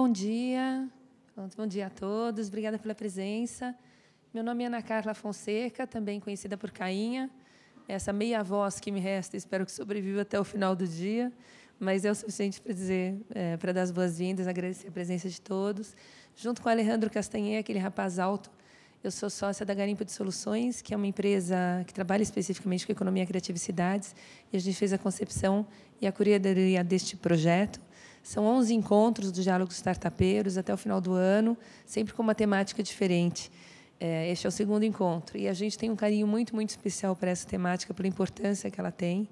bom dia. Bom dia a todos. Obrigada pela presença. Meu nome é Ana Carla Fonseca, também conhecida por Cainha. É essa meia voz que me resta, espero que sobreviva até o final do dia, mas é o suficiente para dizer, é, para dar as boas-vindas, agradecer a presença de todos. Junto com o Alejandro Castanhe, aquele rapaz alto, eu sou sócia da Garimpo de Soluções, que é uma empresa que trabalha especificamente com economia, criatividade e cidades, e a gente fez a concepção e a curadoria deste projeto. São 11 encontros do Diálogos Startupeiros até o final do ano, sempre com uma temática diferente. É, este é o segundo encontro. E a gente tem um carinho muito, muito especial para essa temática, pela importância que ela tem.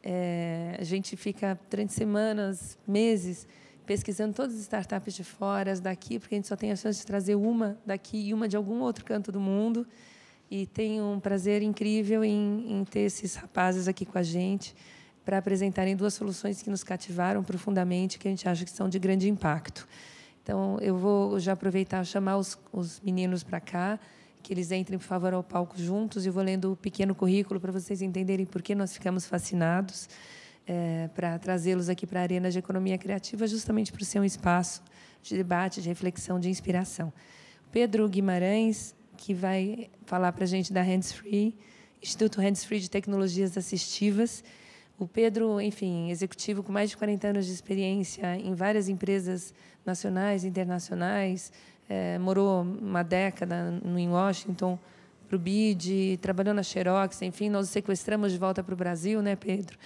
É, a gente fica durante semanas, meses, pesquisando todas as startups de fora, as daqui, porque a gente só tem a chance de trazer uma daqui e uma de algum outro canto do mundo. E tenho um prazer incrível em, em ter esses rapazes aqui com a gente para apresentarem duas soluções que nos cativaram profundamente, que a gente acha que são de grande impacto. Então, eu vou já aproveitar chamar os, os meninos para cá, que eles entrem, por favor, ao palco juntos. E vou lendo o um pequeno currículo para vocês entenderem por que nós ficamos fascinados é, eh, para trazê-los aqui para a Arena de Economia Criativa, justamente por ser um espaço de debate, de reflexão, de inspiração. Pedro Guimarães, que vai falar para a gente da Hands Free, Instituto Hands Free de Tecnologias Assistivas, o Pedro, enfim, executivo com mais de 40 anos de experiência em várias empresas nacionais, internacionais, é, morou uma década no, em Washington para o BID, trabalhou na Xerox, enfim, nós o sequestramos de volta para o Brasil, né, Pedro?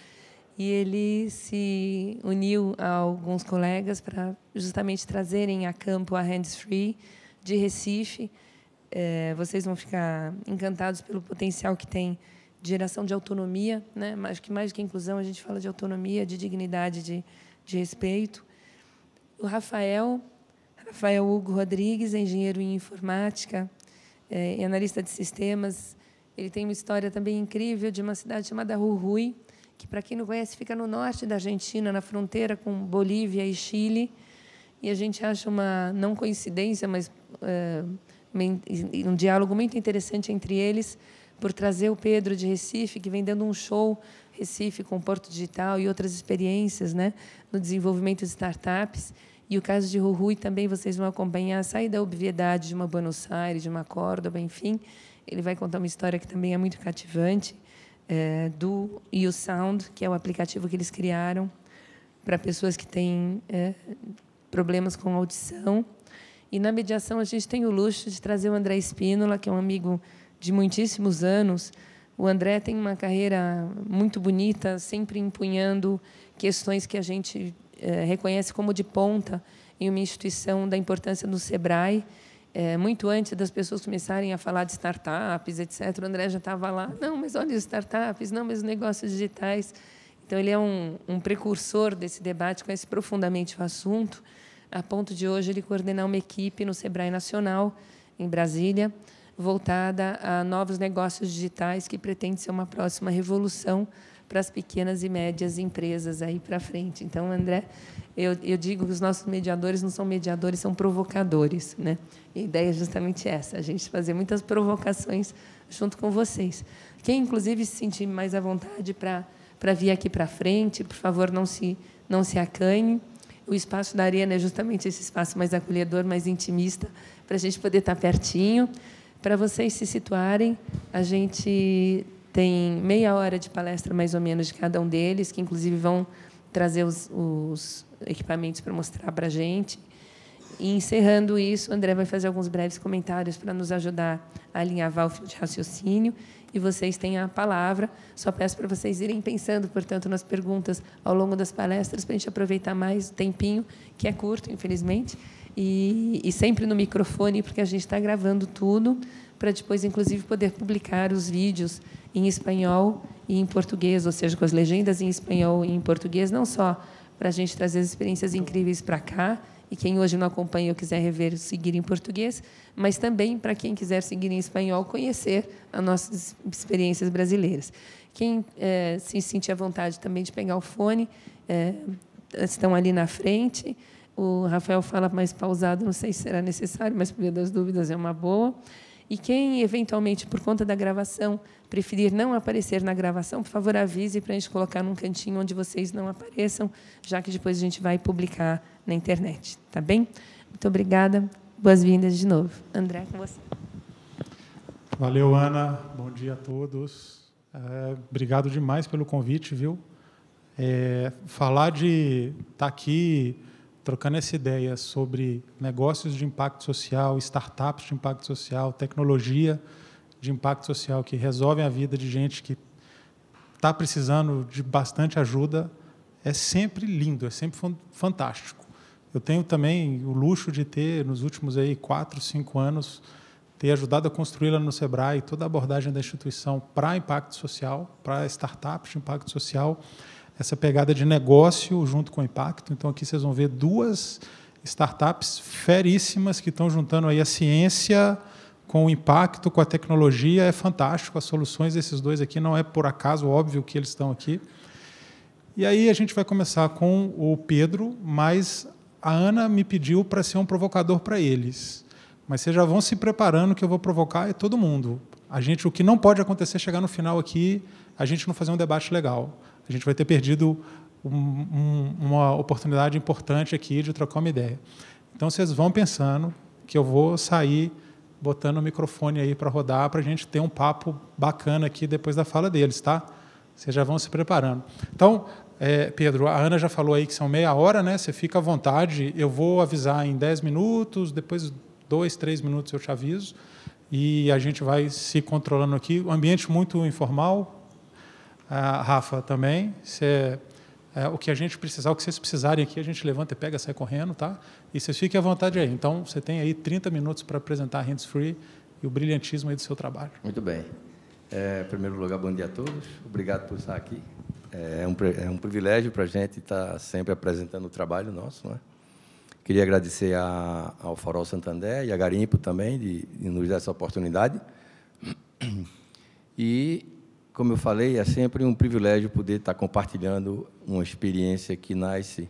E ele se uniu a alguns colegas para justamente trazerem a campo a Hands Free de Recife. É, vocês vão ficar encantados pelo potencial que tem de geração de autonomia, né? Mas que mais que inclusão a gente fala de autonomia, de dignidade, de, de respeito. O Rafael, Rafael Hugo Rodrigues, é engenheiro em informática, é, analista de sistemas. Ele tem uma história também incrível de uma cidade chamada Rui, que para quem não conhece fica no norte da Argentina, na fronteira com Bolívia e Chile. E a gente acha uma não coincidência, mas é, um diálogo muito interessante entre eles por trazer o Pedro de Recife, que vem dando um show Recife com Porto Digital e outras experiências né, no desenvolvimento de startups. E o caso de Rui também vocês vão acompanhar, sair da obviedade de uma Buenos Aires, de uma Córdoba, enfim. Ele vai contar uma história que também é muito cativante, é, do YouSound, que é o aplicativo que eles criaram para pessoas que têm é, problemas com audição. E na mediação a gente tem o luxo de trazer o André Espínola, que é um amigo de muitíssimos anos. O André tem uma carreira muito bonita, sempre empunhando questões que a gente é, reconhece como de ponta em uma instituição da importância do SEBRAE. É, muito antes das pessoas começarem a falar de startups, etc., o André já estava lá. Não, mas olha os startups, não, mas negócios digitais. Então, ele é um, um precursor desse debate, conhece profundamente o assunto, a ponto de hoje ele coordenar uma equipe no SEBRAE Nacional, em Brasília, voltada a novos negócios digitais, que pretende ser uma próxima revolução para as pequenas e médias empresas aí para frente. Então, André, eu, eu, digo que os nossos mediadores não são mediadores, são provocadores. Né? E a ideia é justamente essa, a gente fazer muitas provocações junto com vocês. Quem, inclusive, se sentir mais à vontade para, para vir aqui para frente, por favor, não se, não se acanhe. O espaço da arena é justamente esse espaço mais acolhedor, mais intimista, para a gente poder estar tá pertinho. Para vocês se situarem, a gente tem meia hora de palestra, mais ou menos, de cada um deles, que, inclusive, vão trazer os, os equipamentos para mostrar para a gente. E, encerrando isso, o André vai fazer alguns breves comentários para nos ajudar a alinhavar o fio de raciocínio. E vocês têm a palavra. Só peço para vocês irem pensando, portanto, nas perguntas ao longo das palestras, para a gente aproveitar mais o tempinho, que é curto, infelizmente. E, e sempre no microfone, porque a gente está gravando tudo para depois, inclusive, poder publicar os vídeos em espanhol e em português, ou seja, com as legendas em espanhol e em português, não só para a gente trazer experiências incríveis para cá, e quem hoje não acompanha ou quiser rever, seguir em português, mas também para quem quiser seguir em espanhol, conhecer as nossas experiências brasileiras. Quem eh, se sentir à vontade também de pegar o fone, eh, estão ali na frente. O Rafael fala mais pausado, não sei se será necessário, mas, por meio das dúvidas, é uma boa. E quem, eventualmente, por conta da gravação, preferir não aparecer na gravação, por favor, avise para a gente colocar num cantinho onde vocês não apareçam, já que depois a gente vai publicar na internet. Tá bem? Muito obrigada. Boas-vindas de novo. André, com você. Valeu, Ana. Bom dia a todos. É, obrigado demais pelo convite, viu? É, falar de estar tá aqui trocando essa ideia sobre negócios de impacto social, startups de impacto social, tecnologia de impacto social que resolvem a vida de gente que está precisando de bastante ajuda, é sempre lindo, é sempre fantástico. Eu tenho também o luxo de ter, nos últimos aí quatro, cinco anos, ter ajudado a construí-la no Sebrae toda a abordagem da instituição para impacto social, para startups de impacto social essa pegada de negócio junto com impacto. Então aqui vocês vão ver duas startups feríssimas que estão juntando aí a ciência com o impacto, com a tecnologia, é fantástico. As soluções desses dois aqui não é por acaso óbvio que eles estão aqui. E aí a gente vai começar com o Pedro, mas a Ana me pediu para ser um provocador para eles. Mas vocês já vão se preparando que eu vou provocar é todo mundo. A gente o que não pode acontecer é chegar no final aqui a gente não fazer um debate legal a gente vai ter perdido um, um, uma oportunidade importante aqui de trocar uma ideia. Então, vocês vão pensando que eu vou sair botando o microfone aí para rodar para a gente ter um papo bacana aqui depois da fala deles, tá? Vocês já vão se preparando. Então, é, Pedro, a Ana já falou aí que são meia hora, né? Você fica à vontade. Eu vou avisar em 10 minutos, depois dois, três minutos eu te aviso. E a gente vai se controlando aqui. Um ambiente muito informal, ah, Rafa, também. É, o que a gente precisar, o que vocês precisarem aqui, a gente levanta e pega, sai correndo, tá? E vocês fiquem à vontade aí. Então, você tem aí 30 minutos para apresentar a Hands Free e o brilhantismo aí do seu trabalho. Muito bem. É, em primeiro lugar, bom dia a todos. Obrigado por estar aqui. É um, é um privilégio para a gente estar tá sempre apresentando o trabalho nosso, né? Queria agradecer a, ao Farol Santander e a Garimpo também de, de nos dar essa oportunidade. E como eu falei, é sempre um privilégio poder estar compartilhando uma experiência que nasce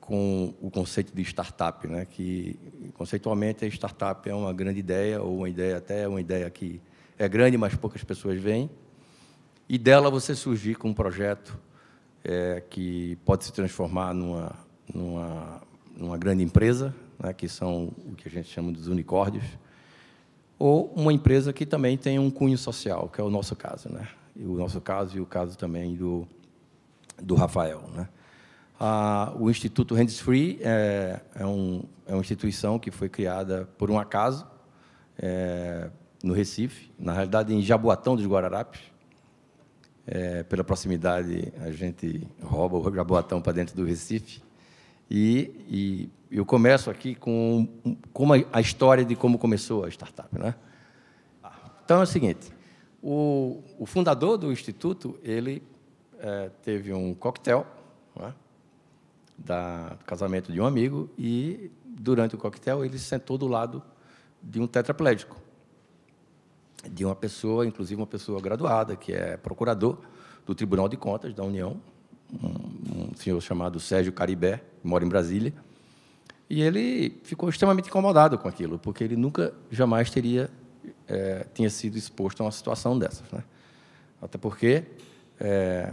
com o conceito de startup, né? que conceitualmente a startup é uma grande ideia, ou uma ideia até uma ideia que é grande, mas poucas pessoas veem, e dela você surgir com um projeto é, que pode se transformar numa, numa, numa grande empresa, né? que são o que a gente chama dos unicórdios ou uma empresa que também tem um cunho social, que é o nosso caso, né? E o nosso caso e o caso também do, do Rafael, né? Ah, o Instituto Hands Free é, é, um, é uma instituição que foi criada por um acaso é, no Recife, na realidade em Jaboatão dos Guararapes. É, pela proximidade, a gente rouba o Jaboatão para dentro do Recife. E, e eu começo aqui com a, história de como começou a startup. Né? Então é o seguinte, o, o fundador do instituto, ele é, teve um coquetel né, da, do casamento de um amigo e, durante o coquetel, ele sentou do lado de um tetraplégico, de uma pessoa, inclusive uma pessoa graduada, que é procurador do Tribunal de Contas da União, um, senhor chamado Sérgio Caribé, que mora em Brasília, e ele ficou extremamente incomodado com aquilo, porque ele nunca, jamais teria é, tinha sido exposto a uma situação dessas, né? Até porque é,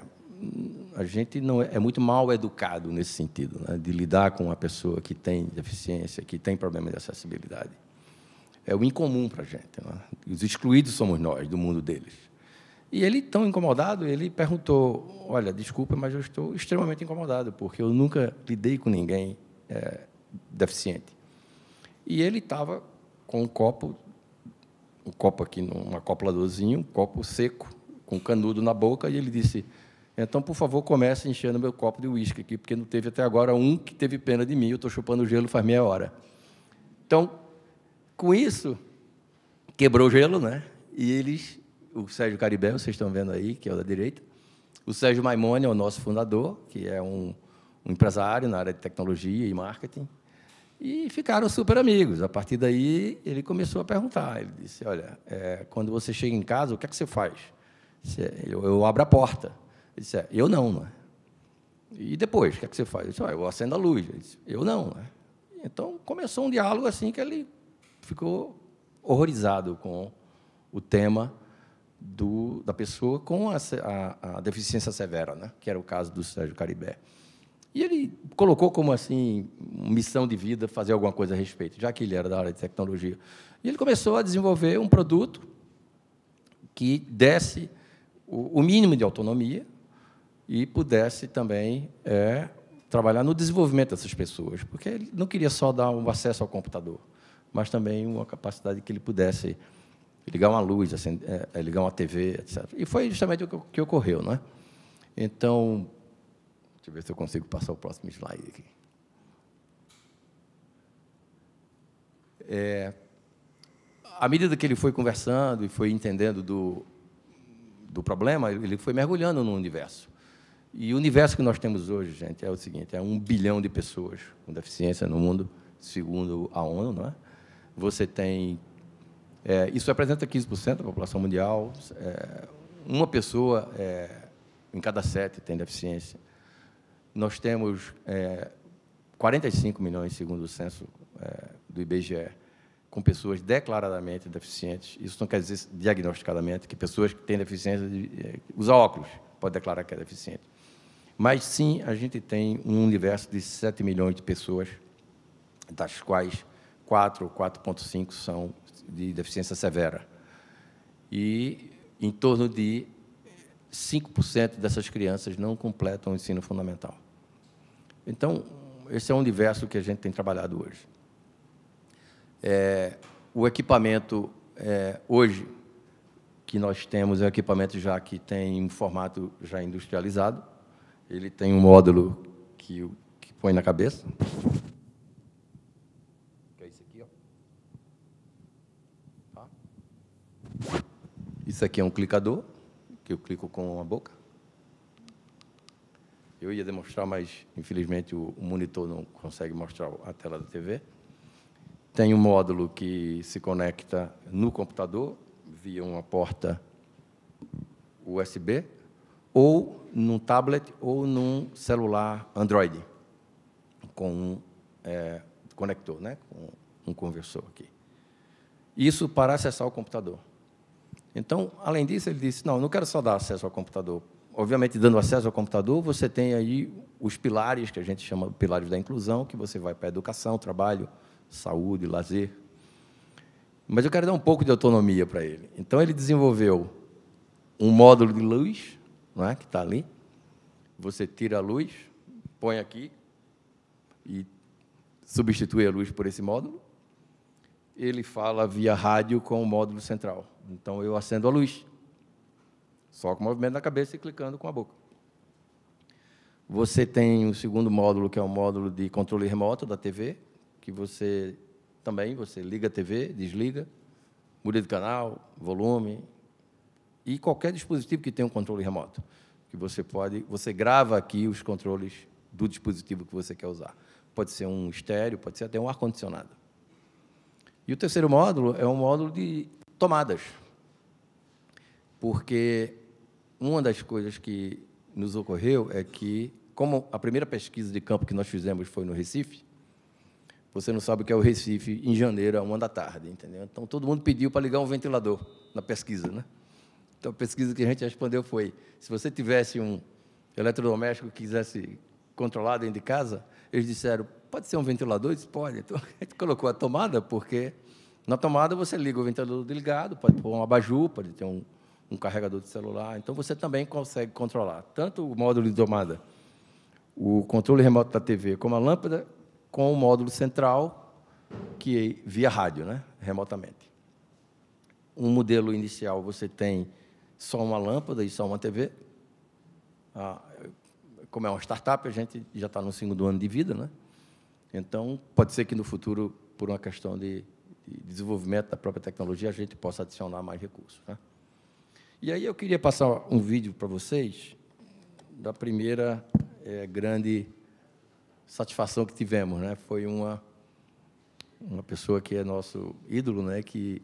a gente não é, é, muito mal educado nesse sentido, né? de lidar com uma pessoa que tem deficiência, que tem problema de acessibilidade. É o incomum para a gente. Né? Os excluídos somos nós do mundo deles. E ele, tão incomodado, ele perguntou: Olha, desculpa, mas eu estou extremamente incomodado, porque eu nunca lidei com ninguém é, deficiente. E ele estava com um copo, um copo aqui, uma copuladorzinha, um copo seco, com canudo na boca, e ele disse: Então, por favor, comece enchendo meu copo de uísque aqui, porque não teve até agora um que teve pena de mim, eu estou chupando gelo faz meia hora. Então, com isso, quebrou o gelo, né? E eles o Sérgio Caribel, vocês estão vendo aí, que é o da direita. O Sérgio Maimone é o nosso fundador, que é um, um empresário na área de tecnologia e marketing. E ficaram super amigos. A partir daí, ele começou a perguntar. Ele disse, olha, é, quando você chega em casa, o que é que você faz? É, eu, eu abro a porta. Ele disse, é, eu não, não é? E depois, o que é que você faz? Eu disse, ah, eu acendo a luz. Ele disse, eu não, não é? Então, começou um diálogo assim que ele ficou horrorizado com o tema do, da pessoa com a, a, a, deficiência severa, né? que era o caso do Sérgio Caribé. E ele colocou como assim missão de vida fazer alguma coisa a respeito, já que ele era da área de tecnologia. E ele começou a desenvolver um produto que desse o, o mínimo de autonomia e pudesse também é, trabalhar no desenvolvimento dessas pessoas, porque ele não queria só dar um acesso ao computador, mas também uma capacidade que ele pudesse ligar uma luz, assim, é, ligar uma TV, etc. E foi justamente o que, que ocorreu. Né? Então, deixa eu ver se eu consigo passar o próximo slide aqui. É, à medida que ele foi conversando e foi entendendo do, do problema, ele foi mergulhando no universo. E o universo que nós temos hoje, gente, é o seguinte: é um bilhão de pessoas com deficiência no mundo, segundo a ONU, não é? Você tem é, isso representa 15% da população mundial. É, uma pessoa é, em cada sete tem deficiência. Nós temos 45 é, milhões, segundo o censo é, do IBGE, com pessoas declaradamente deficientes. Isso não quer dizer diagnosticadamente que pessoas que têm deficiência de, usam óculos pode declarar que é deficiente. Mas sim, a gente tem um universo de 7 milhões de pessoas, das quais 4 ou 4,5 são de deficiência severa. E em torno de 5% dessas crianças não completam o ensino fundamental. Então, esse é um universo que a gente tem trabalhado hoje. É, o equipamento é, hoje que nós temos é um equipamento já que tem um formato já industrializado. Ele tem um módulo que, que põe na cabeça Isso aqui é um clicador, que eu clico com a boca. Eu ia demonstrar, mas infelizmente o monitor não consegue mostrar a tela da TV. Tem um módulo que se conecta no computador via uma porta USB ou num tablet ou num celular Android com um é, conector, né? com um conversor aqui. Isso para acessar o computador. Então, além disso, ele disse: não, não quero só dar acesso ao computador. Obviamente, dando acesso ao computador, você tem aí os pilares, que a gente chama de pilares da inclusão, que você vai para educação, trabalho, saúde, lazer. Mas eu quero dar um pouco de autonomia para ele. Então, ele desenvolveu um módulo de luz, não é, que está ali. Você tira a luz, põe aqui e substitui a luz por esse módulo ele fala via rádio com o módulo central. Então eu acendo a luz, só com o movimento da cabeça e clicando com a boca. Você tem o segundo módulo, que é o módulo de controle remoto da TV, que você também você liga a TV, desliga, muda de canal, volume e qualquer dispositivo que tenha um controle remoto, que você pode, você grava aqui os controles do dispositivo que você quer usar. Pode ser um estéreo, pode ser até um ar condicionado. E o terceiro módulo é um módulo de tomadas, porque uma das coisas que nos ocorreu é que, como a primeira pesquisa de campo que nós fizemos foi no Recife, você não sabe o que é o Recife em janeiro, a uma da tarde, entendeu? Então, todo mundo pediu para ligar um ventilador na pesquisa, né? Então, a pesquisa que a gente respondeu foi, se você tivesse um eletrodoméstico que quisesse controlar dentro de casa, eles disseram: pode ser um ventilador? Eu disse: pode. Então, a gente colocou a tomada, porque na tomada você liga o ventilador ligado, pode pôr um abajur, pode ter um, um carregador de celular. Então você também consegue controlar tanto o módulo de tomada, o controle remoto da TV, como a lâmpada, com o módulo central, que é via rádio, né? remotamente. Um modelo inicial você tem só uma lâmpada e só uma TV. Ah, como é uma startup, a gente já está no segundo ano de vida, né? Então, pode ser que no futuro, por uma questão de, de desenvolvimento da própria tecnologia, a gente possa adicionar mais recursos. Né? E aí eu queria passar um vídeo para vocês da primeira é, grande satisfação que tivemos, né? Foi uma uma pessoa que é nosso ídolo, né? Que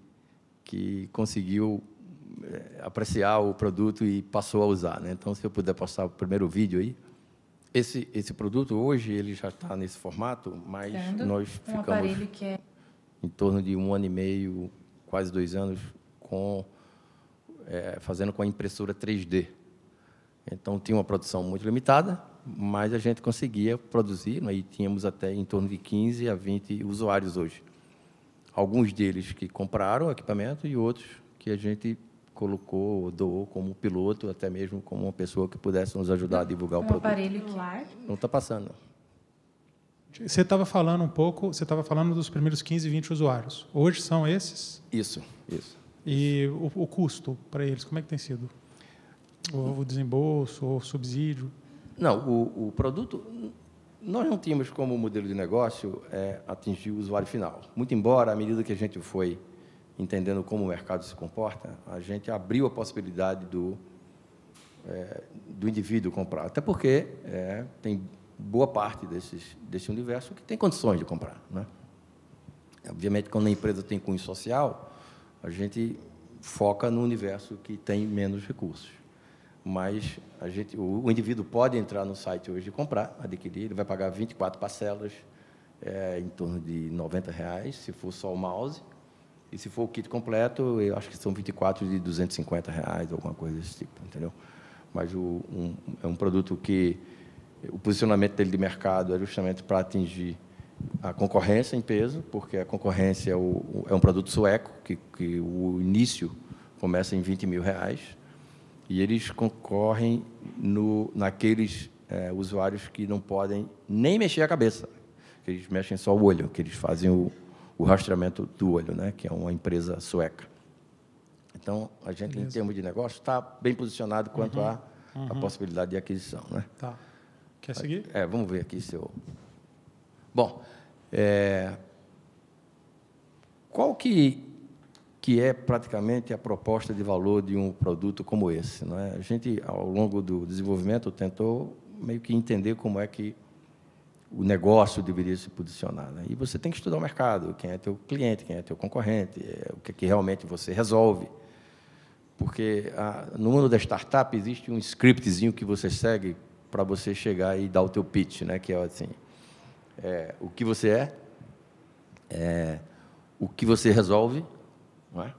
que conseguiu é, apreciar o produto e passou a usar, né? Então, se eu puder passar o primeiro vídeo aí. Esse, esse produto hoje ele já está nesse formato, mas nós ficamos um é... em torno de um ano e meio, quase dois anos, com é, fazendo com a impressora 3D. Então tinha uma produção muito limitada, mas a gente conseguia produzir, né, e tínhamos até em torno de 15 a 20 usuários hoje. Alguns deles que compraram o equipamento e outros que a gente colocou, doou como piloto, até mesmo como uma pessoa que pudesse nos ajudar a divulgar é um o produto. Um aparelho que... Não está passando. Você estava falando um pouco, você estava falando dos primeiros 15, 20 usuários. Hoje são esses? Isso, isso. E o, o custo para eles, como é que tem sido? O, o desembolso, o subsídio? Não, o, o, produto, nós não tínhamos como modelo de negócio é, atingir o usuário final. Muito embora, à medida que a gente foi entendendo como o mercado se comporta, a gente abriu a possibilidade do, é, do indivíduo comprar. Até porque é, tem boa parte desses, desse universo que tem condições de comprar. Né? Obviamente, quando a empresa tem cunho social, a gente foca no universo que tem menos recursos. Mas a gente, o, o indivíduo pode entrar no site hoje e comprar, adquirir, ele vai pagar 24 parcelas, é, em torno de 90 reais, se for só o mouse, e se for o kit completo, eu acho que são 24 de 250 reais, alguma coisa desse tipo, entendeu? Mas o, um, é um produto que o posicionamento dele de mercado é justamente para atingir a concorrência em peso, porque a concorrência é, o, é um produto sueco, que, que, o início começa em 20 mil reais, e eles concorrem no, naqueles é, usuários que não podem nem mexer a cabeça, que eles mexem só o olho, que eles fazem o, o rastreamento do olho, né, que é uma empresa sueca. Então, a gente, Beleza. em termos de negócio, está bem posicionado quanto uhum. à uhum. possibilidade de aquisição. Né? Tá. Quer seguir? É, vamos ver aqui se eu... Bom, é... qual que, que é praticamente a proposta de valor de um produto como esse? Né? A gente, ao longo do desenvolvimento, tentou meio que entender como é que o negócio deveria se posicionar. Né? E você tem que estudar o mercado, quem é teu cliente, quem é teu concorrente, é, o que, é que realmente você resolve. Porque a, ah, no mundo da startup existe um scriptzinho que você segue para você chegar e dar o teu pitch, né? que é assim, é, o que você é, é, o que você resolve, é?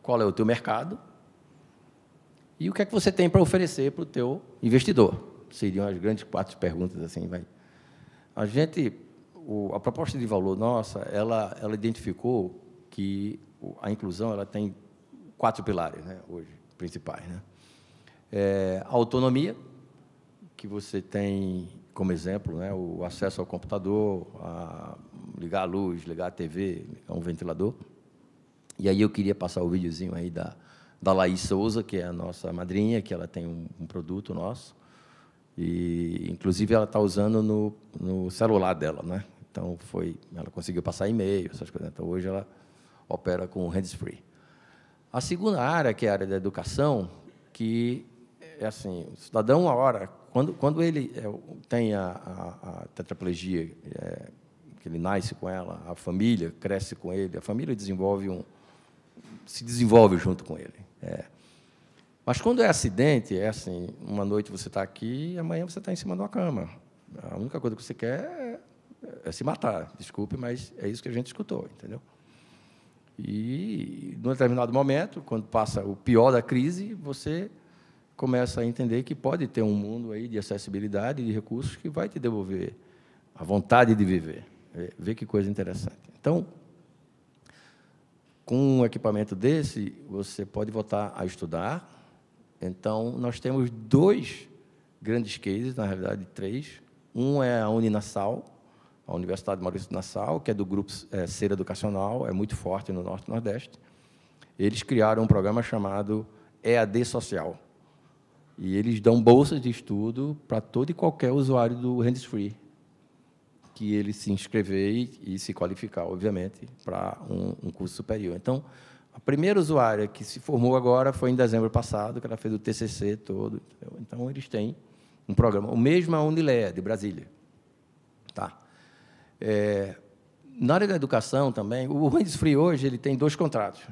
qual é o teu mercado e o que é que você tem para oferecer para o teu investidor. Seriam as grandes quatro perguntas, assim, vai a gente, o, a proposta de valor nossa, ela, ela identificou que a inclusão ela tem quatro pilares, né, hoje principais, né? É, a autonomia, que você tem como exemplo, né, o acesso ao computador, a ligar a luz, ligar a TV, ligar um ventilador. E aí eu queria passar o videozinho aí da, da Laís Souza, que é a nossa madrinha, que ela tem um, um produto nosso. E, inclusive, ela está usando no, no, celular dela, né? Então, foi, ela conseguiu passar e-mail, essas coisas. Então, hoje ela opera com hands-free. A segunda área, que é a área da educação, que é assim, o cidadão, a hora, quando, quando ele é, tem a, a, a tetraplegia, é, que ele nasce com ela, a família cresce com ele, a família desenvolve um, se desenvolve junto com ele. É. Mas quando é acidente, é assim, uma noite você está aqui e amanhã você está em cima de uma cama. A única coisa que você quer é, é se matar. Desculpe, mas é isso que a gente escutou, entendeu? E, num determinado momento, quando passa o pior da crise, você começa a entender que pode ter um mundo aí de acessibilidade, de recursos, que vai te devolver a vontade de viver. É, vê que coisa interessante. Então, com um equipamento desse, você pode voltar a estudar, então, nós temos dois grandes cases, na realidade, três. Um é a Uninassal, a Universidade de Maurício Nassau, que é do grupo é, Ser Educacional, é muito forte no Norte e Nordeste. Eles criaram um programa chamado EAD Social. E eles dão bolsas de estudo para todo e qualquer usuário do Hands Free, que ele se inscrever e, e se qualificar, obviamente, para um, um curso superior. Então, a primeira usuária que se formou agora foi em dezembro passado, que ela fez o TCC todo. Entendeu? Então, eles têm um programa. O mesmo a Unilé, de Brasília. Tá. É, na área da educação também, o Ruins Free hoje ele tem dois contratos.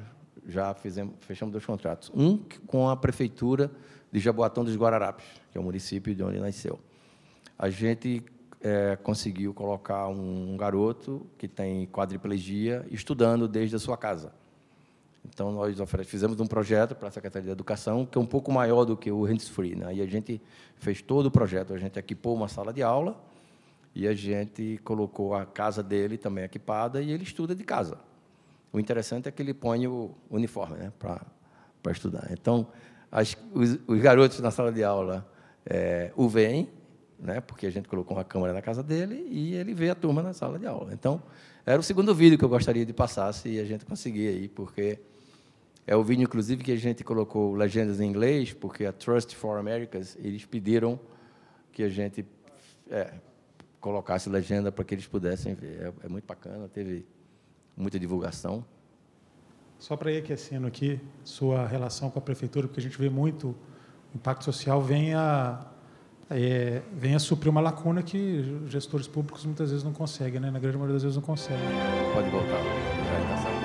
Já fizemos, fechamos dois contratos. Um com a Prefeitura de Jaboatão dos Guararapes, que é o município de onde nasceu. A gente é, conseguiu colocar um garoto que tem quadriplegia estudando desde a sua casa. Então, nós fizemos um projeto para a Secretaria de Educação, que é um pouco maior do que o Hands Free. Né? E a gente fez todo o projeto. A gente equipou uma sala de aula e a gente colocou a casa dele também equipada e ele estuda de casa. O interessante é que ele põe o uniforme né? para, para estudar. Então, as, os, os, garotos na sala de aula é, o veem, né? porque a gente colocou uma câmera na casa dele e ele vê a turma na sala de aula. Então, era o segundo vídeo que eu gostaria de passar, se a gente conseguir aí, porque é o vídeo, inclusive, que a gente colocou legendas em inglês, porque a Trust for Americas, eles pediram que a gente é, colocasse legenda para que eles pudessem ver. É, é muito bacana, teve muita divulgação. Só para ir aquecendo aqui, sua relação com a prefeitura, porque a gente vê muito impacto social, vem a, é, vem a suprir uma lacuna que gestores públicos muitas vezes não conseguem, né? na grande maioria das vezes não conseguem. Pode voltar, já está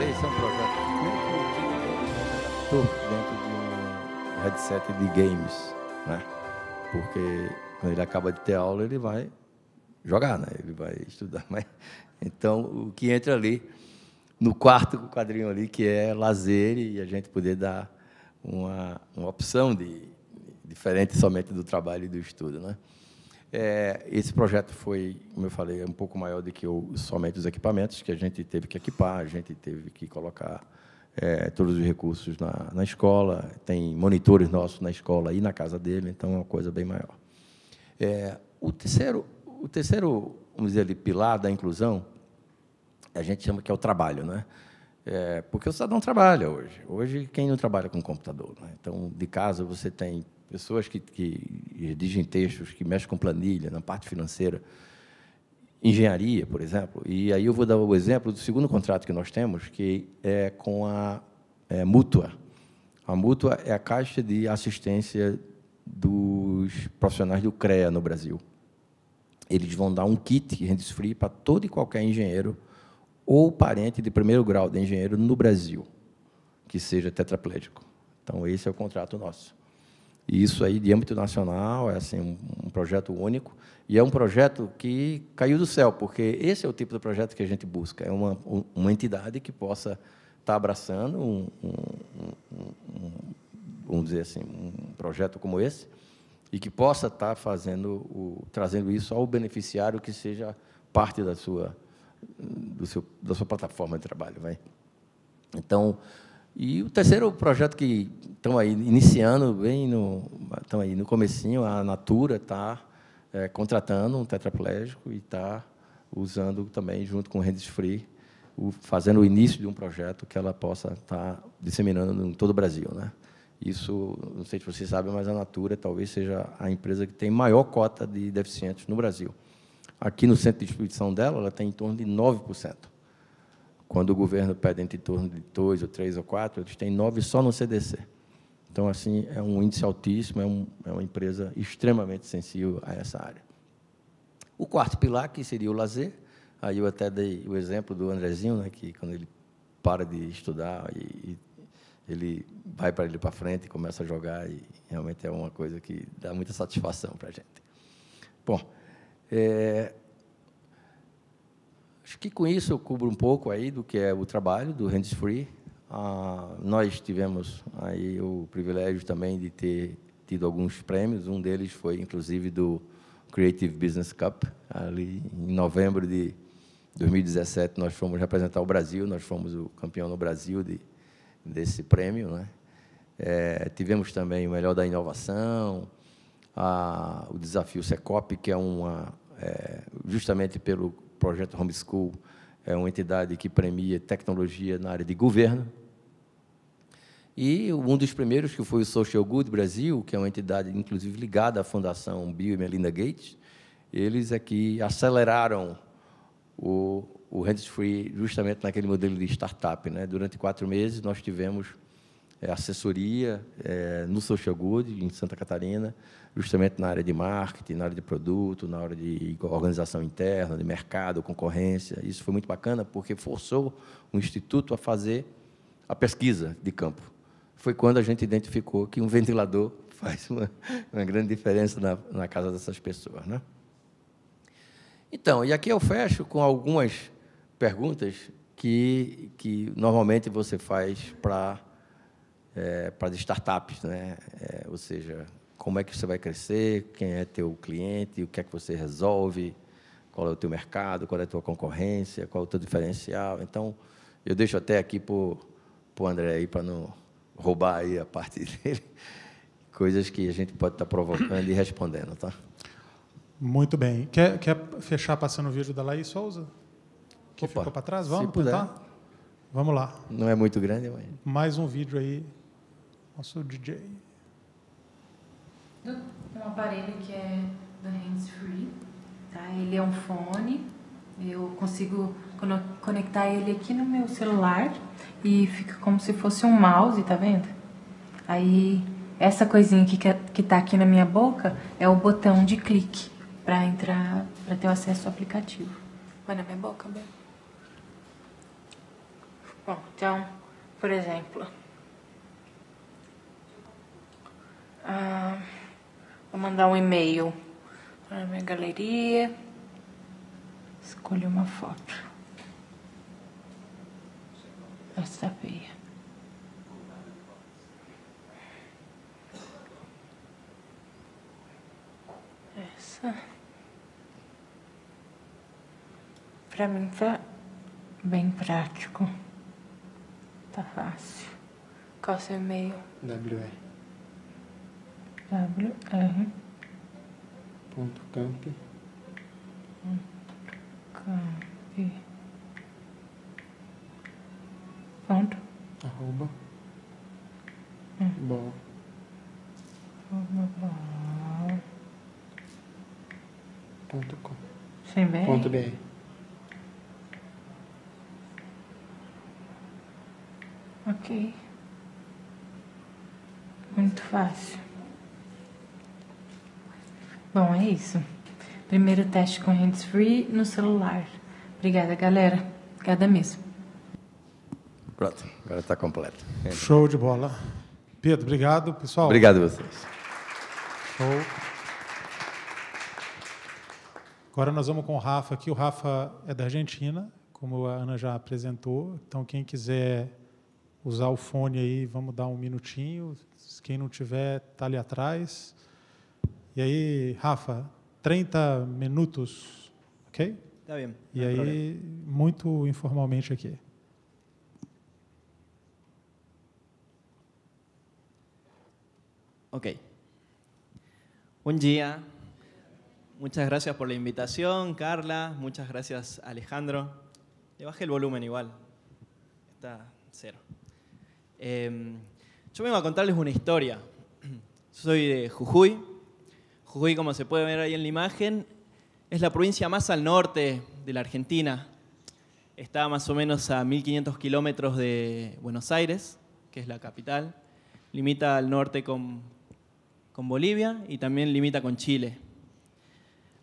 falei, isso é um projeto muito dentro de um headset de games, né? Porque quando ele acaba de ter aula, ele vai jogar, né? Ele vai estudar, mas então o que entra ali no quarto quadrinho ali que é lazer e a gente poder dar uma, uma opção de diferente somente do trabalho e do estudo, né? É, esse projeto foi, como eu falei, um pouco maior do que somente os equipamentos, que a gente teve que equipar, a gente teve que colocar é, todos os recursos na, na escola, tem monitores nossos na escola e na casa dele, então é uma coisa bem maior. É, o terceiro, o terceiro vamos dizer pilar da inclusão, a gente chama que é o trabalho, né? É, porque o cidadão trabalha hoje. Hoje, quem não trabalha com computador? Né? Então, de casa, você tem pessoas que, que redigem textos, que mexem com planilha, na parte financeira, engenharia, por exemplo. E aí eu vou dar o exemplo do segundo contrato que nós temos, que é com a é, Mútua. A Mútua é a caixa de assistência dos profissionais do CREA no Brasil. Eles vão dar um kit hands-free para todo e qualquer engenheiro ou parente de primeiro grau de engenheiro no Brasil que seja tetraplégico. Então, esse é o contrato nosso. E isso aí, de âmbito nacional, é assim, um, um projeto único. E é um projeto que caiu do céu, porque esse é o tipo de projeto que a gente busca. É uma, uma entidade que possa estar tá abraçando um, um, um dizer assim, um projeto como esse e que possa estar tá fazendo, o, trazendo isso ao beneficiário que seja parte da sua, do seu, da sua plataforma de trabalho. Vai? Então, e o terceiro projeto que estão aí iniciando, bem no, estão aí no comecinho, a Natura está é, contratando um tetraplégico e está usando também, junto com o Hands Free, o, fazendo o início de um projeto que ela possa estar tá disseminando em todo o Brasil. Né? Isso, não sei se vocês sabem, mas a Natura talvez seja a empresa que tem maior cota de deficientes no Brasil. Aqui no centro de distribuição dela, ela tem em torno de 9%. Quando o governo pede entre torno de dois ou três ou quatro, eles têm nove só no CDC. Então, assim, é um índice altíssimo, é, um, é uma empresa extremamente sensível a essa área. O quarto pilar, que seria o lazer, aí eu até dei o exemplo do Andrezinho, né, que quando ele para de estudar e, e ele vai para ele para frente e começa a jogar, e realmente é uma coisa que dá muita satisfação para a gente. Bom, é, Acho que com isso eu cubro um pouco aí do que é o trabalho do Hands Free. Ah, nós tivemos aí o privilégio também de ter tido alguns prêmios. Um deles foi, inclusive, do Creative Business Cup. Ali em novembro de 2017 nós fomos representar o Brasil, nós fomos o campeão no Brasil de, desse prêmio, né? É, tivemos também o melhor da inovação, a, o desafio Secop, que é uma é, justamente pelo Projeto Homeschool é uma entidade que premia tecnologia na área de governo. E um dos primeiros, que foi o Social Good Brasil, que é uma entidade, inclusive, ligada à Fundação Bill e Melinda Gates, eles é que aceleraram o, o hands-free justamente naquele modelo de startup. Né? Durante quatro meses, nós tivemos é, assessoria é, no Social Good, em Santa Catarina, justamente na área de marketing, na área de produto, na área de organização interna, de mercado, concorrência. Isso foi muito bacana porque forçou o instituto a fazer a pesquisa de campo. Foi quando a gente identificou que um ventilador faz uma, uma grande diferença na, na casa dessas pessoas, né? Então, e aqui eu fecho com algumas perguntas que, que normalmente você faz para é, para startups, né? É, ou seja, como é que você vai crescer, quem é teu cliente, o que é que você resolve, qual é o teu mercado, qual é a tua concorrência, qual é o teu diferencial. Então, eu deixo até aqui para o André aí, para não roubar aí a parte dele, coisas que a gente pode estar tá provocando e respondendo, tá? Muito bem. Quer, quer fechar passando o vídeo da Laís Souza? Que Opa, ficou para trás? Vamos tentar? Tá? Vamos lá. Não é muito grande, mas... Mais um vídeo aí, nosso DJ do, um aparelho que é do Hands Free. Tá? Ele é um fone, eu consigo conectar ele aqui no meu celular e fica como se fosse um mouse, tá vendo? Aí essa coisinha aqui que, é, que tá aqui na minha boca é o botão de clique para entrar, para ter acesso ao aplicativo. Vai na minha boca, bem. Bom, então, por exemplo. Ah, Vou mandar um e-mail para minha galeria. Escolhi uma foto. Essa veia. Essa. Pra mim tá bem prático. Tá fácil. Qual o seu e-mail? WR wr ponto camp camp ponto arroba hum. bo bol ponto com sem bem ponto bem ok muito fácil Bom, é isso. Primeiro teste com hands-free no celular. Obrigada, galera. Obrigada mesmo. Pronto, agora está completo. Show de bola. Pedro, obrigado, pessoal. Obrigado a vocês. Show. Agora nós vamos com o Rafa aqui. O Rafa é da Argentina, como a Ana já apresentou. Então, quem quiser usar o fone aí, vamos dar um minutinho. Quem não tiver, está ali atrás. Y ahí, Rafa, 30 minutos, ok? Está bien. y ahí, muy informalmente aquí. Ok. Un día. Muchas gracias por la invitación, Carla. Muchas gracias, Alejandro. Le bajé el volumen igual. Está cero. Eh, yo vengo a contarles una historia. Soy de Jujuy, Jujuy, como se puede ver ahí en la imagen, es la provincia más al norte de la Argentina. Está más o menos a 1.500 kilómetros de Buenos Aires, que es la capital. Limita al norte con, Bolivia y también limita con Chile.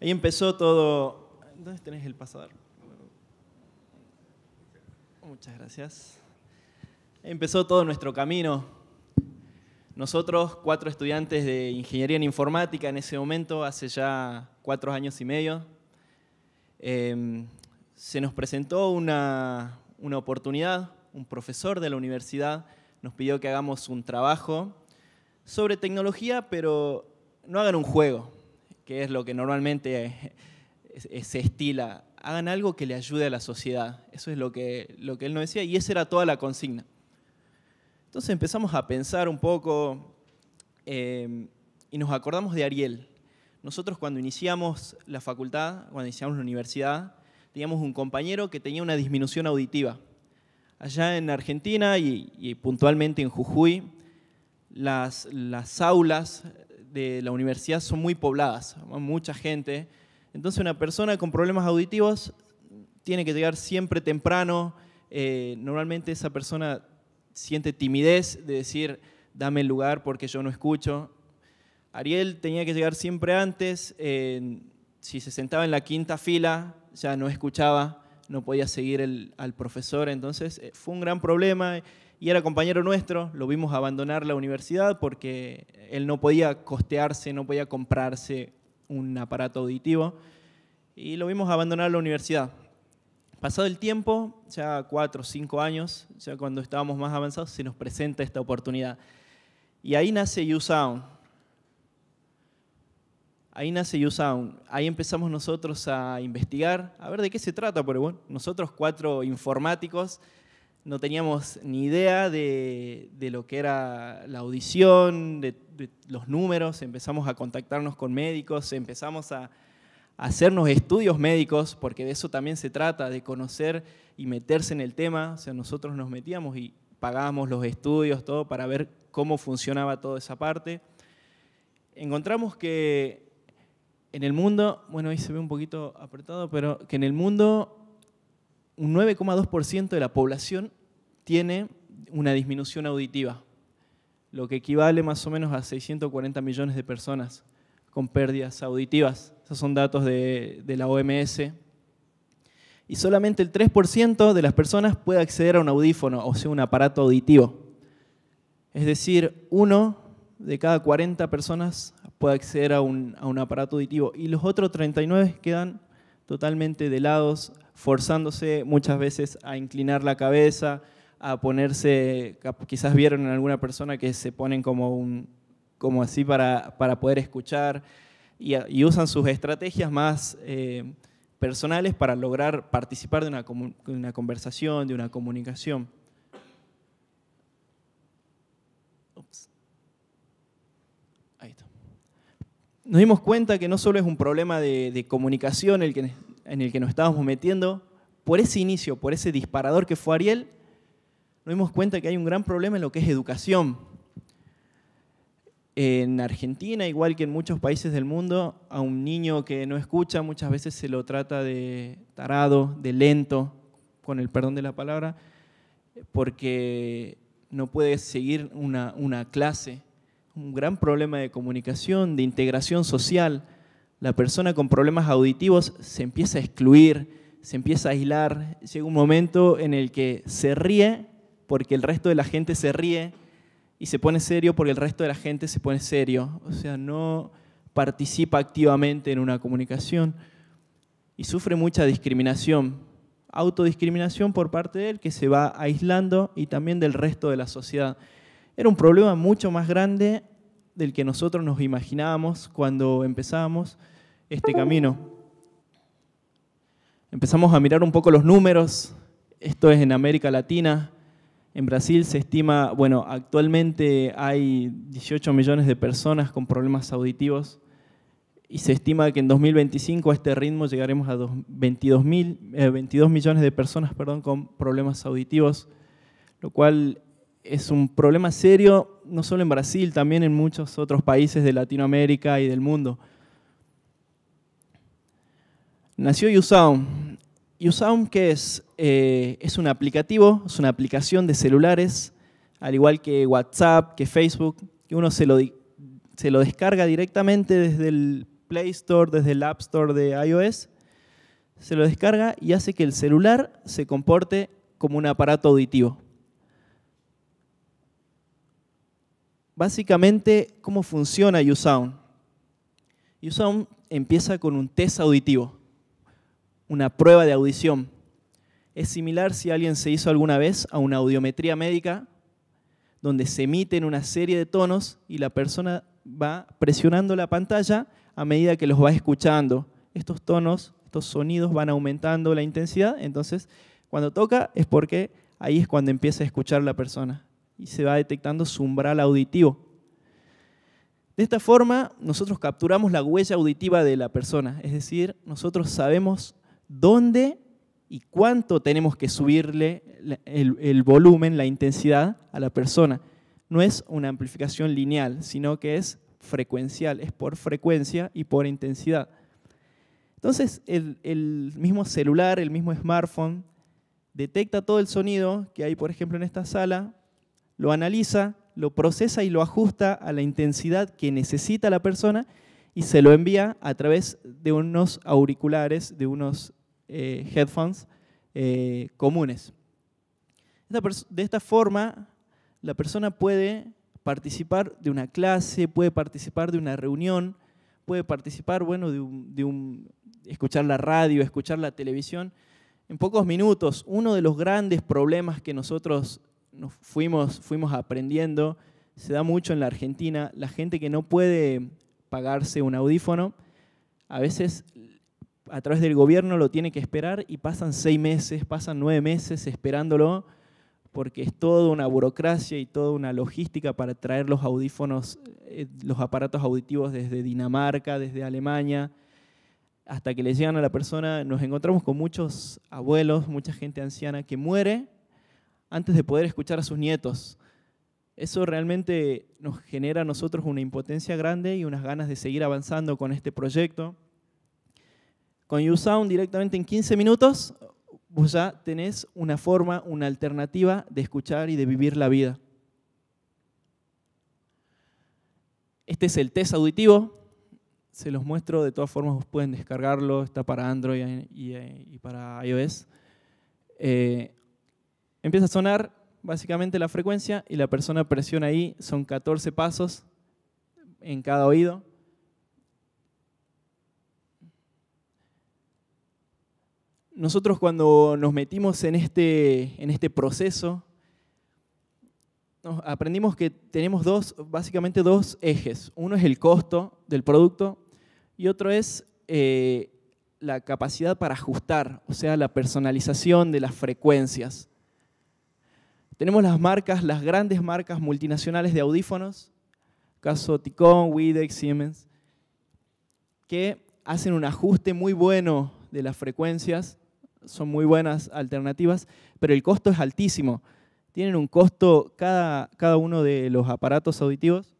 Ahí empezó todo... ¿Dónde tenés el pasador? Muchas gracias. Empezó todo nuestro camino nosotros, cuatro estudiantes de Ingeniería en Informática en ese momento, hace ya cuatro años y medio, em, se nos presentó una, una oportunidad, un profesor de la universidad nos pidió que hagamos un trabajo sobre tecnología, pero no hagan un juego, que es lo que normalmente se estila. Hagan algo que le ayude a la sociedad. Eso es lo que, lo que él nos decía y esa era toda la consigna. Entonces empezamos a pensar un poco em, y nos acordamos de Ariel. Nosotros cuando iniciamos la facultad, cuando iniciamos la universidad, teníamos un compañero que tenía una disminución auditiva. Allá en Argentina y, puntualmente en Jujuy, las, las aulas de la universidad son muy pobladas, mucha gente. Entonces una persona con problemas auditivos tiene que llegar siempre temprano. Eh, normalmente esa persona siente timidez de decir, dame el lugar porque yo no escucho. Ariel tenía que llegar siempre antes, si se sentaba en la quinta fila ya no escuchaba, no podía seguir al profesor, entonces eh, fue un gran problema y era compañero nuestro, lo vimos abandonar la universidad porque él no podía costearse, no podía comprarse un aparato auditivo y lo vimos abandonar la universidad. Pasado el tiempo, ya cuatro o cinco años, ya cuando estábamos más avanzados, se nos presenta esta oportunidad. Y ahí nace YouSound. Ahí nace YouSound. Ahí empezamos nosotros a investigar, a ver de qué se trata, pero bueno, nosotros cuatro informáticos no teníamos ni idea de, lo que era la audición, de los números, empezamos a contactarnos con médicos, empezamos a, hacernos estudios médicos, porque de eso también se trata, de conocer y meterse en el tema. O sea, nosotros nos metíamos y pagábamos los estudios, todo, para ver cómo funcionaba toda esa parte. Encontramos que en el mundo, bueno, ahí se ve un poquito apretado, pero que en el mundo un 9,2% de la población tiene una disminución auditiva, lo que equivale más o menos a 640 millones de personas con pérdidas auditivas. Esos son datos de, la OMS. Y solamente el 3% de las personas puede acceder a un audífono, o sea, un aparato auditivo. Es decir, uno de cada 40 personas puede acceder a un, aparato auditivo y los otros 39 quedan totalmente de lados, forzándose muchas veces a inclinar la cabeza, a ponerse, quizás vieron en alguna persona que se ponen como, como así para poder escuchar, y, usan sus estrategias más eh, personales para lograr participar de una, conversación, de una comunicación. Nos dimos cuenta que no solo es un problema de, comunicación en el que nos estábamos metiendo, por ese inicio, por ese disparador que fue Ariel, nos dimos cuenta que hay un gran problema en lo que es educación. En Argentina, igual que en muchos países del mundo, a un niño que no escucha muchas veces se lo trata de tarado, de lento, con el perdón de la palabra, porque no puede seguir una, una clase. Un gran problema de comunicación, de integración social. La persona con problemas auditivos se empieza a excluir, se empieza a aislar. Llega un momento en el que se ríe porque el resto de la gente se ríe y se pone serio porque el resto de la gente se pone serio. O sea, no participa activamente en una comunicación y sufre mucha discriminación, autodiscriminación por parte de él que se va aislando y también del resto de la sociedad. Era un problema mucho más grande del que nosotros nos imaginábamos cuando empezábamos este camino. Empezamos a mirar un poco los números, esto es en América Latina, en Brasil se estima, bueno, actualmente hay 18 millones de personas con problemas auditivos y se estima que en 2025 a este ritmo llegaremos a 22, 22 eh, millones de personas perdón, con problemas auditivos, lo cual es un problema serio no solo en Brasil, también en muchos otros países de Latinoamérica y del mundo. Nació Yusau. YouSound, ¿qué es? Eh, es un aplicativo, es una aplicación de celulares, al igual que WhatsApp, que Facebook, que uno se lo, se lo descarga directamente desde el Play Store, desde el App Store de iOS, se lo descarga y hace que el celular se comporte como un aparato auditivo. Básicamente, ¿cómo funciona YouSound? YouSound empieza con un test auditivo una prueba de audición. Es similar si alguien se hizo alguna vez a una audiometría médica donde se emiten una serie de tonos y la persona va presionando la pantalla a medida que los va escuchando. Estos tonos, estos sonidos van aumentando la intensidad, entonces cuando toca es porque ahí es cuando empieza a escuchar la persona y se va detectando su umbral auditivo. De esta forma, nosotros capturamos la huella auditiva de la persona, es decir, nosotros sabemos dónde y cuánto tenemos que subirle el, volumen, la intensidad a la persona. No es una amplificación lineal, sino que es frecuencial, es por frecuencia y por intensidad. Entonces, el mismo celular, el mismo smartphone, detecta todo el sonido que hay, por ejemplo, en esta sala, lo analiza, lo procesa y lo ajusta a la intensidad que necesita la persona y se lo envía a través de unos auriculares, de unos eh, headphones eh, comunes. de esta forma, la persona puede participar de una clase, puede participar de una reunión, puede participar, bueno, de un, escuchar la radio, escuchar la televisión. En pocos minutos, uno de los grandes problemas que nosotros nos fuimos, fuimos aprendiendo, se da mucho en la Argentina, la gente que no puede pagarse un audífono, a veces a través del gobierno lo tiene que esperar y pasan seis meses, pasan nueve meses esperándolo porque es toda una burocracia y toda una logística para traer los audífonos, eh, los aparatos auditivos desde Dinamarca, desde Alemania, hasta que le llegan a la persona. Nos encontramos con muchos abuelos, mucha gente anciana que muere antes de poder escuchar a sus nietos. Eso realmente nos genera a nosotros una impotencia grande y unas ganas de seguir avanzando con este proyecto. Con YouSound directamente en 15 minutos vos ya tenés una forma, una alternativa de escuchar y de vivir la vida. Este es el test auditivo, se los muestro, de todas formas vos pueden descargarlo, está para Android y, para iOS. Eh, empieza a sonar básicamente la frecuencia y la persona presiona ahí, son 14 pasos en cada oído. nosotros cuando nos metimos en este, en este proceso, aprendimos que tenemos dos, básicamente dos ejes. Uno es el costo del producto y otro es eh, la capacidad para ajustar, o sea, la personalización de las frecuencias. Tenemos las marcas, las grandes marcas multinacionales de audífonos, caso Ticon, Widex, Siemens, que hacen un ajuste muy bueno de las frecuencias son muy buenas alternativas, pero el costo es altísimo. Tienen un costo, cada, cada uno de los aparatos auditivos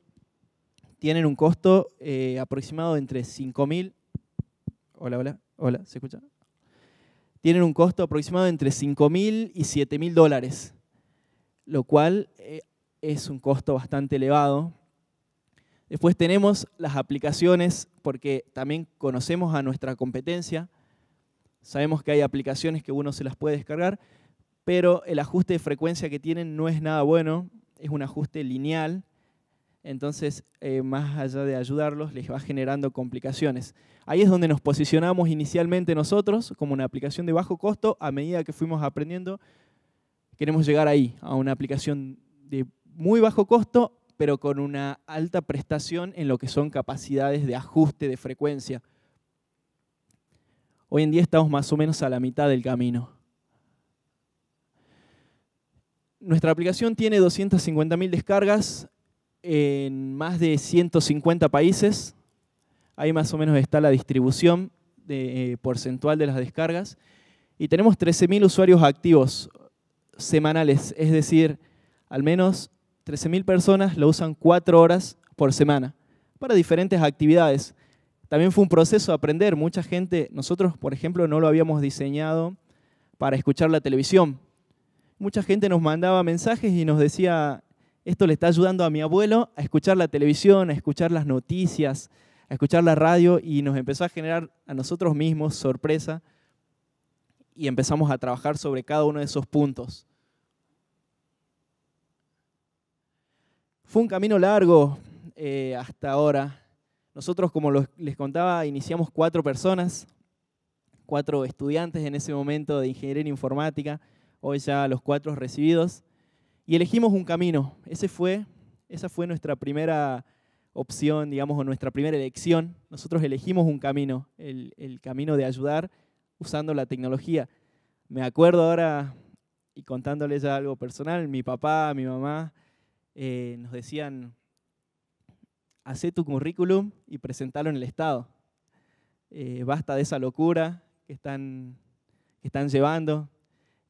tienen un costo eh, aproximado entre 5.000, hola, hola, hola, ¿se escucha? Tienen un costo aproximado entre 5.000 y 7.000 dólares, lo cual eh, es un costo bastante elevado. Después tenemos las aplicaciones, porque también conocemos a nuestra competencia, Sabemos que hay aplicaciones que uno se las puede descargar, pero el ajuste de frecuencia que tienen no es nada bueno, es un ajuste lineal, entonces eh, más allá de ayudarlos les va generando complicaciones. Ahí es donde nos posicionamos inicialmente nosotros como una aplicación de bajo costo, a medida que fuimos aprendiendo, queremos llegar ahí, a una aplicación de muy bajo costo, pero con una alta prestación en lo que son capacidades de ajuste de frecuencia. Hoy en día estamos más o menos a la mitad del camino. Nuestra aplicación tiene 250.000 descargas en más de 150 países. Ahí más o menos está la distribución eh, porcentual de las descargas. Y tenemos 13.000 usuarios activos semanales, es decir, al menos 13.000 personas lo usan cuatro horas por semana para diferentes actividades. También fue un proceso de aprender. Mucha gente, nosotros, por ejemplo, no lo habíamos diseñado para escuchar la televisión. Mucha gente nos mandaba mensajes y nos decía, esto le está ayudando a mi abuelo a escuchar la televisión, a escuchar las noticias, a escuchar la radio y nos empezó a generar a nosotros mismos sorpresa y empezamos a trabajar sobre cada uno de esos puntos. Fue un camino largo eh, hasta ahora. Nosotros, como les contaba, iniciamos cuatro personas, cuatro estudiantes en ese momento de ingeniería informática, hoy ya los cuatro recibidos, y elegimos un camino. esa fue nuestra primera opción, digamos, o nuestra primera elección. Nosotros elegimos un camino, el, camino de ayudar usando la tecnología. Me acuerdo ahora, y contándoles ya algo personal, mi papá, mi mamá, eh, nos decían, hacé tu currículum y presentalo en el Estado. Eh, basta de esa locura que están, están llevando.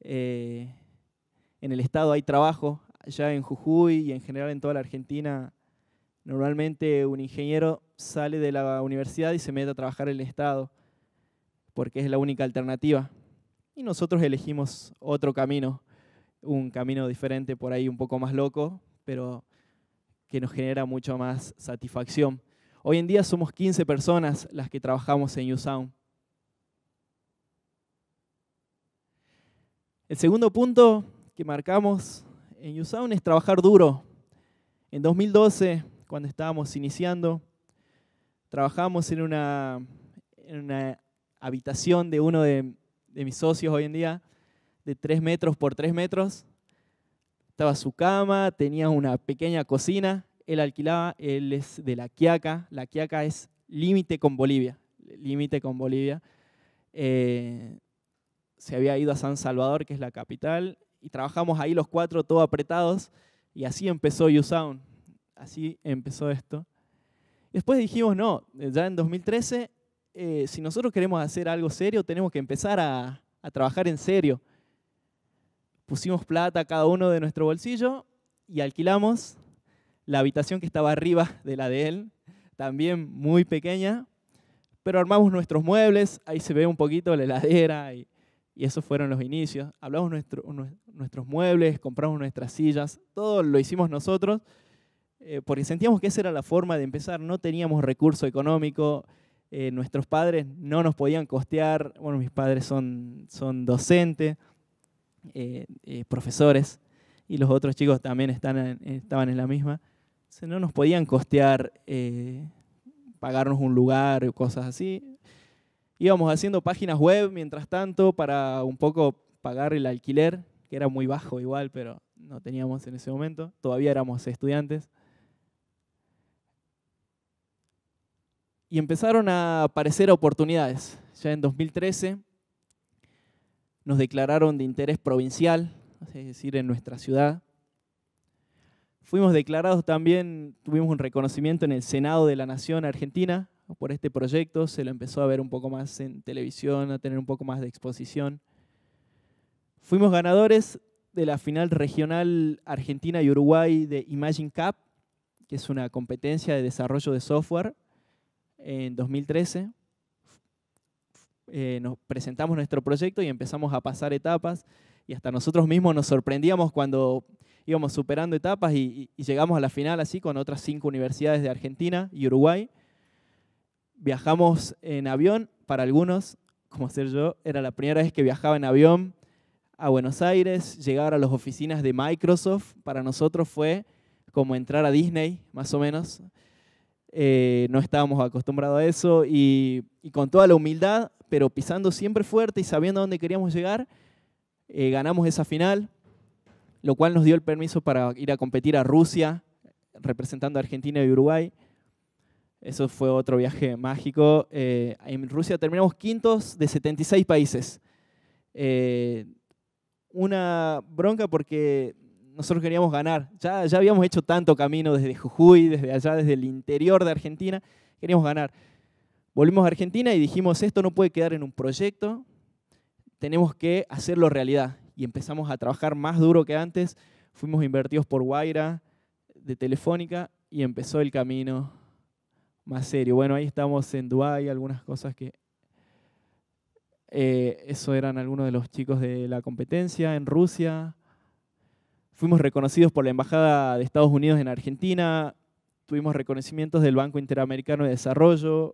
Eh, en el Estado hay trabajo, allá en Jujuy y en general en toda la Argentina. Normalmente un ingeniero sale de la universidad y se mete a trabajar en el Estado, porque es la única alternativa. Y nosotros elegimos otro camino, un camino diferente, por ahí un poco más loco, pero que nos genera mucho más satisfacción. Hoy en día somos 15 personas las que trabajamos en YouSound. El segundo punto que marcamos en YouSound es trabajar duro. En 2012, cuando estábamos iniciando, trabajamos en una, habitación de uno de, de mis socios hoy en día, de 3 metros por 3 metros, estaba su cama, tenía una pequeña cocina, él alquilaba, él es de La Quiaca, La Quiaca es límite con Bolivia, límite con Bolivia. Eh, se había ido a San Salvador, que es la capital, y trabajamos ahí los cuatro, todo apretados, y así empezó YouSound, así empezó esto. Después dijimos, no, ya en 2013, eh, si nosotros queremos hacer algo serio, tenemos que empezar a trabajar en serio pusimos plata cada uno de nuestro bolsillo y alquilamos la habitación que estaba arriba de la de él, también muy pequeña, pero armamos nuestros muebles, ahí se ve un poquito la heladera y, y esos fueron los inicios. Hablamos nuestro, nuestros muebles, compramos nuestras sillas, todo lo hicimos nosotros eh, porque sentíamos que esa era la forma de empezar, no teníamos recurso económico, eh, nuestros padres no nos podían costear, bueno, mis padres son, son docentes. Eh, eh, profesores, y los otros chicos también están estaban en la misma. no nos podían costear eh, pagarnos un lugar o cosas así. Íbamos haciendo páginas web mientras tanto para un poco pagar el alquiler, que era muy bajo igual, pero no teníamos en ese momento. Todavía éramos estudiantes. Y empezaron a aparecer oportunidades. Ya en 2013 nos declararon de interés provincial, es decir, en nuestra ciudad. Fuimos declarados también, tuvimos un reconocimiento en el Senado de la Nación Argentina por este proyecto, se lo empezó a ver un poco más en televisión, a tener un poco más de exposición. Fuimos ganadores de la final regional Argentina y Uruguay de Imagine Cup, que es una competencia de desarrollo de software en 2013. Eh, nos presentamos nuestro proyecto y empezamos a pasar etapas y hasta nosotros mismos nos sorprendíamos cuando íbamos superando etapas y, y, llegamos a la final así con otras cinco universidades de Argentina y Uruguay. Viajamos en avión, para algunos, como ser yo, era la primera vez que viajaba en avión a Buenos Aires, llegar a las oficinas de Microsoft, para nosotros fue como entrar a Disney, más o menos. Eh, no estábamos acostumbrados a eso y, con toda la humildad, pero pisando siempre fuerte y sabiendo a dónde queríamos llegar, eh, ganamos esa final, lo cual nos dio el permiso para ir a competir a Rusia, representando a Argentina y Uruguay. Eso fue otro viaje mágico. Eh, en Rusia terminamos quintos de 76 países. una bronca porque nosotros queríamos ganar. Ya, ya habíamos hecho tanto camino desde Jujuy, desde allá, desde el interior de Argentina, queríamos ganar. Volvimos a Argentina y dijimos, esto no puede quedar en un proyecto, tenemos que hacerlo realidad. Y empezamos a trabajar más duro que antes, fuimos invertidos por Guaira, de Telefónica, y empezó el camino más serio. Bueno, ahí estamos en Dubái, algunas cosas que... Eh, eso eran algunos de los chicos de la competencia en Rusia. Fuimos reconocidos por la Embajada de Estados Unidos en Argentina, tuvimos reconocimientos del Banco Interamericano de Desarrollo,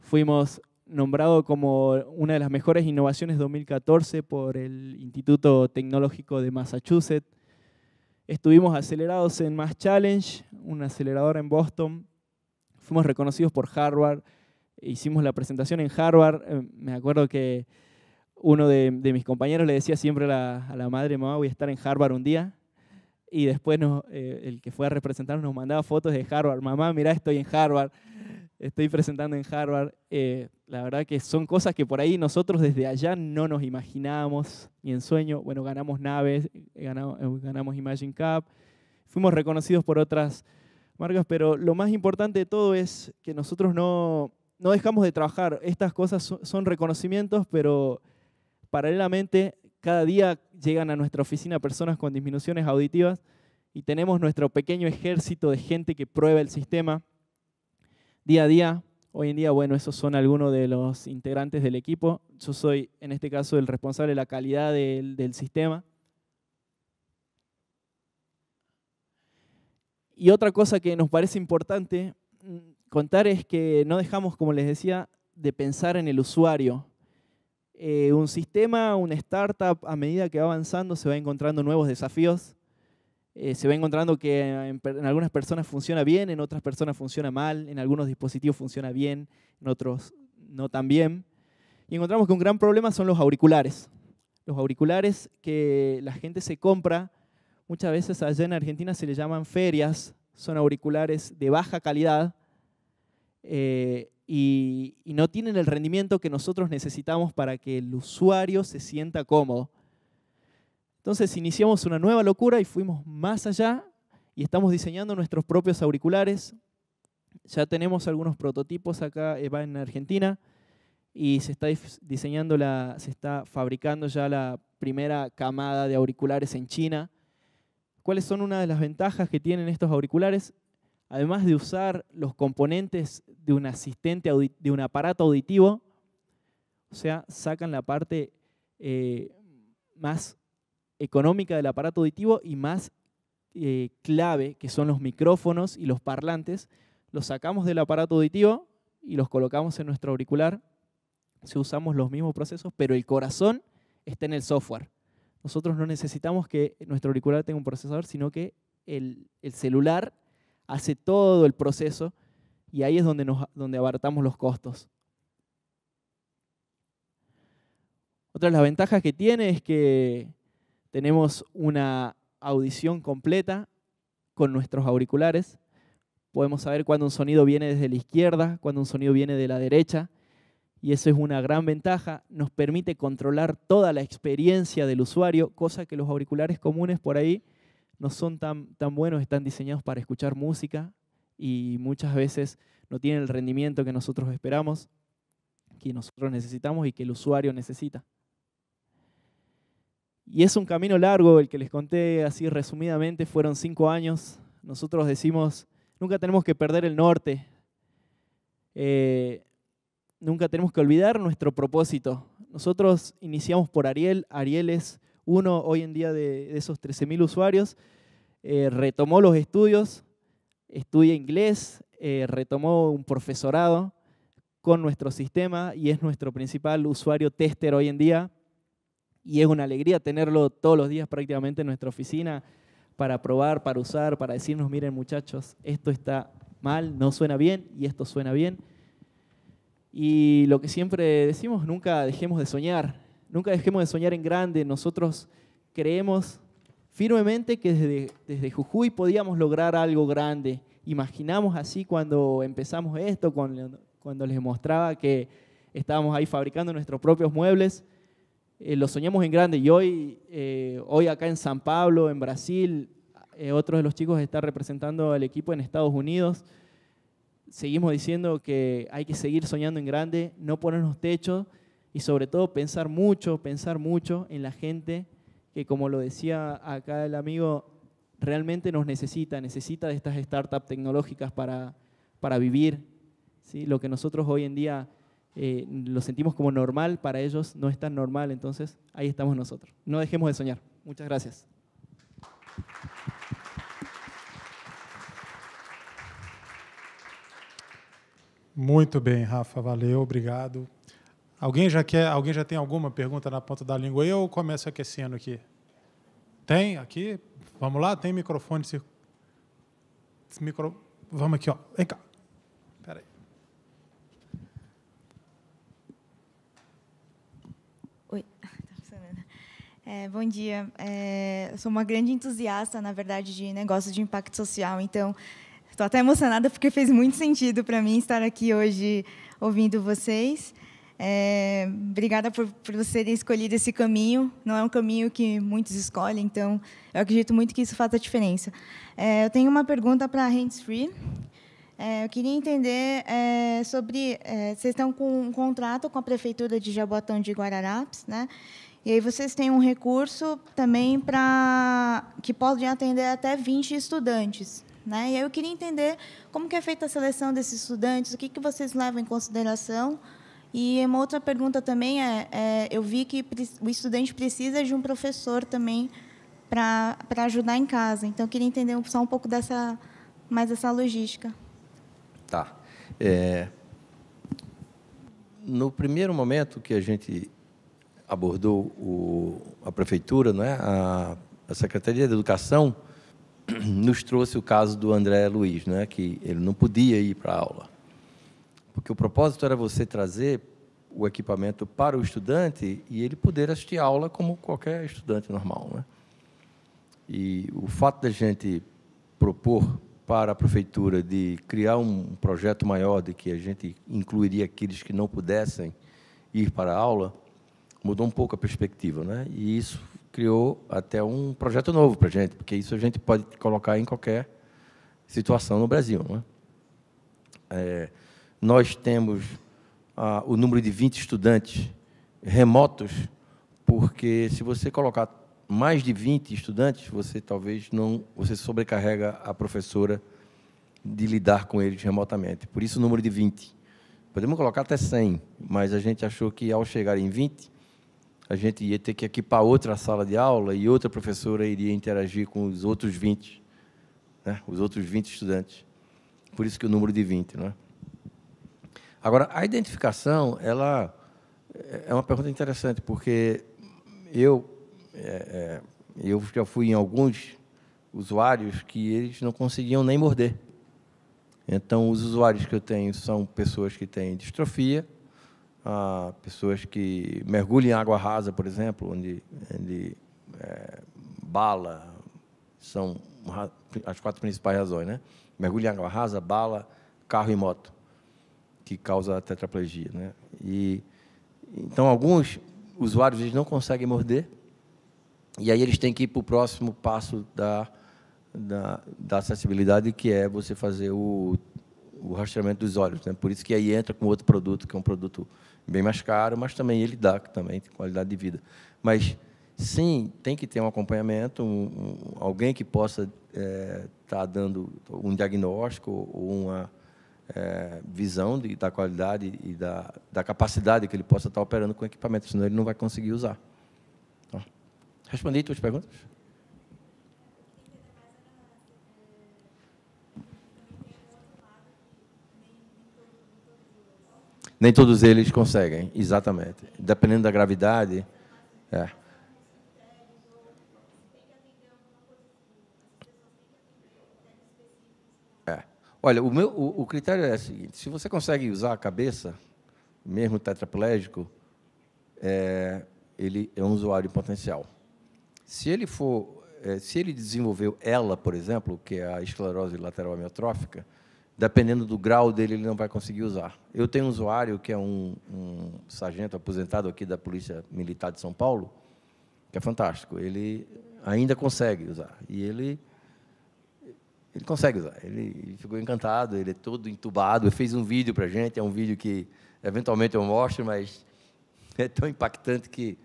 fuimos nombrados como una de las mejores innovaciones 2014 por el Instituto Tecnológico de Massachusetts. Estuvimos acelerados en Mass Challenge, un acelerador en Boston. Fuimos reconocidos por Harvard. Hicimos la presentación en Harvard. Eh, me acuerdo que uno de, mis compañeros le decía siempre a la madre, mamá, voy a estar en Harvard un día y después eh, el que fue a representarnos nos mandaba fotos de Harvard. Mamá, mirá, estoy en Harvard, estoy presentando en Harvard. Eh, la verdad que son cosas que por ahí nosotros desde allá no nos imaginábamos ni en sueño. Bueno, ganamos naves, eh, ganamos, Imagine Cup, fuimos reconocidos por otras marcas, pero lo más importante de todo es que nosotros no dejamos de trabajar. Estas cosas son reconocimientos, pero paralelamente cada día llegan a nuestra oficina personas con disminuciones auditivas y tenemos nuestro pequeño ejército de gente que prueba el sistema día a día. Hoy en día, bueno, esos son algunos de los integrantes del equipo. Yo soy, en este caso, el responsable de la calidad del, del sistema. Y otra cosa que nos parece importante mm, contar es que no dejamos, como les decía, de pensar en el usuario, eh, un sistema, una startup, a medida que va avanzando, se va encontrando nuevos desafíos. Eh, se va encontrando que en, algunas personas funciona bien, en otras personas funciona mal, en algunos dispositivos funciona bien, en otros no tan bien. Y encontramos que un gran problema son los auriculares. Los auriculares que la gente se compra, muchas veces allá en Argentina se les llaman ferias, son auriculares de baja calidad. Eh, y, no tienen el rendimiento que nosotros necesitamos para que el usuario se sienta cómodo. Entonces iniciamos una nueva locura y fuimos más allá y estamos diseñando nuestros propios auriculares. Ya tenemos algunos prototipos acá, eh, va en Argentina, y se está diseñando se está fabricando ya la primera camada de auriculares en China. ¿Cuáles son una de las ventajas que tienen estos auriculares? además de usar los componentes de un asistente, de un aparato auditivo, o sea, sacan la parte eh, más económica del aparato auditivo y más eh, clave, que son los micrófonos y los parlantes, los sacamos del aparato auditivo y los colocamos en nuestro auricular, si usamos los mismos procesos, pero el corazón está en el software. Nosotros no necesitamos que nuestro auricular tenga un procesador, sino que el celular hace todo el proceso y ahí es donde, nos, abartamos los costos. Otra de las ventajas que tiene es que tenemos una audición completa con nuestros auriculares. Podemos saber cuando un sonido viene desde la izquierda, cuando un sonido viene de la derecha. Y eso es una gran ventaja. Nos permite controlar toda la experiencia del usuario, cosa que los auriculares comunes por ahí no son tan, tan buenos, están diseñados para escuchar música y muchas veces no tienen el rendimiento que nosotros esperamos, que nosotros necesitamos y que el usuario necesita. Y es un camino largo, el que les conté así resumidamente, fueron cinco años. Nosotros decimos, nunca tenemos que perder el norte, eh, nunca tenemos que olvidar nuestro propósito. Nosotros iniciamos por Ariel, Ariel es uno hoy en día de, esos 13.000 usuarios, eh, retomó los estudios, estudia inglés, eh, retomó un profesorado con nuestro sistema y es nuestro principal usuario tester hoy en día. Y es una alegría tenerlo todos los días prácticamente en nuestra oficina para probar, para usar, para decirnos, miren muchachos, esto está mal, no suena bien y esto suena bien. Y lo que siempre decimos, nunca dejemos de soñar. Nunca dejemos de soñar en grande. Nosotros creemos firmemente que desde, Jujuy podíamos lograr algo grande. Imaginamos así cuando empezamos esto, cuando, les mostraba que estábamos ahí fabricando nuestros propios muebles. Eh, lo soñamos en grande y hoy, eh, hoy acá en San Pablo, en Brasil, eh, otro de los chicos está representando al equipo en Estados Unidos. Seguimos diciendo que hay que seguir soñando en grande, no ponernos techos y sobre todo pensar mucho, pensar mucho en la gente que, como lo decía acá el amigo, realmente nos necesita, necesita de estas startups tecnológicas para, para vivir. ¿sí? Lo que nosotros hoy en día eh, lo sentimos como normal, para ellos no es tan normal, entonces ahí estamos nosotros. No dejemos de soñar. Muchas gracias. Muy bien, Rafa, valeo obrigado. Alguém já quer, alguém já tem alguma pergunta na ponta da língua? Eu começo aquecendo aqui. Tem aqui? Vamos lá, tem microfone micro Vamos aqui, ó. Vem cá. Peraí. Oi. Tá é, bom dia. É, sou uma grande entusiasta, na verdade, de negócios de impacto social. Então, estou até emocionada porque fez muito sentido para mim estar aqui hoje ouvindo vocês. É, obrigada por, por você ter escolhido esse caminho. Não é um caminho que muitos escolhem, então eu acredito muito que isso faça a diferença. É, eu tenho uma pergunta para a Hands Free. É, eu queria entender é, sobre. É, vocês estão com um contrato com a Prefeitura de Jabotão de Guararapes, né? E aí vocês têm um recurso também para que pode atender até 20 estudantes, né? E aí eu queria entender como que é feita a seleção desses estudantes, o que, que vocês levam em consideração e uma outra pergunta também é, é eu vi que o estudante precisa de um professor também para ajudar em casa. Então, eu queria entender só um pouco dessa mais essa logística. Tá. É, no primeiro momento que a gente abordou o, a prefeitura, não é? a, a Secretaria de Educação nos trouxe o caso do André Luiz, não é? que ele não podia ir para a aula. Porque o propósito era você trazer o equipamento para o estudante e ele poder assistir a aula como qualquer estudante normal. Né? E o fato da gente propor para a prefeitura de criar um projeto maior de que a gente incluiria aqueles que não pudessem ir para a aula mudou um pouco a perspectiva, né? E isso criou até um projeto novo para a gente, porque isso a gente pode colocar em qualquer situação no Brasil, né? É, nós temos ah, o número de 20 estudantes remotos, porque se você colocar mais de 20 estudantes, você talvez não, você sobrecarrega a professora de lidar com eles remotamente. Por isso o número de 20. Podemos colocar até 100, mas a gente achou que ao chegar em 20, a gente ia ter que equipar outra sala de aula e outra professora iria interagir com os outros 20, né? os outros 20 estudantes. Por isso que o número de 20, não é? Agora, a identificação, ela é, é uma pergunta interessante, porque eu, é, é, eu já fui em alguns usuários que eles não conseguiam nem morder. Então, os usuários que eu tenho são pessoas que têm distrofia, ah, pessoas que mergulham em água rasa, por exemplo, onde, onde é, bala são as quatro principais razões, né? Mergulho em água rasa, bala, carro e moto que causa a tetraplegia. Né? E, então, alguns usuários eles não conseguem morder, e aí eles têm que ir para o próximo passo da, da, da, acessibilidade, que é você fazer o, o rastreamento dos olhos. Né? Por isso que aí entra com outro produto, que é um produto bem mais caro, mas também ele dá também qualidade de vida. Mas, sim, tem que ter um acompanhamento, um, um, alguém que possa estar eh, é, tá dando um diagnóstico ou uma é, visão de, da qualidade e da, da, capacidade que ele possa estar operando com o equipamento, senão ele não vai conseguir usar. Então, respondi tuas perguntas? Nem todos eles conseguem, exatamente. Dependendo da gravidade. É. Olha, o, meu, o, o critério é o seguinte: se você consegue usar a cabeça, mesmo tetraplégico, é, ele é um usuário potencial. Se ele for, é, se ele desenvolveu ela, por exemplo, que é a esclerose lateral amiotrófica, dependendo do grau dele, ele não vai conseguir usar. Eu tenho um usuário que é um, um sargento aposentado aqui da Polícia Militar de São Paulo, que é fantástico. Ele ainda consegue usar e ele ele consegue usar. Ele ficou encantado, ele é todo entubado. Ele fez um vídeo para a gente, é um vídeo que eventualmente eu mostro, mas é tão impactante que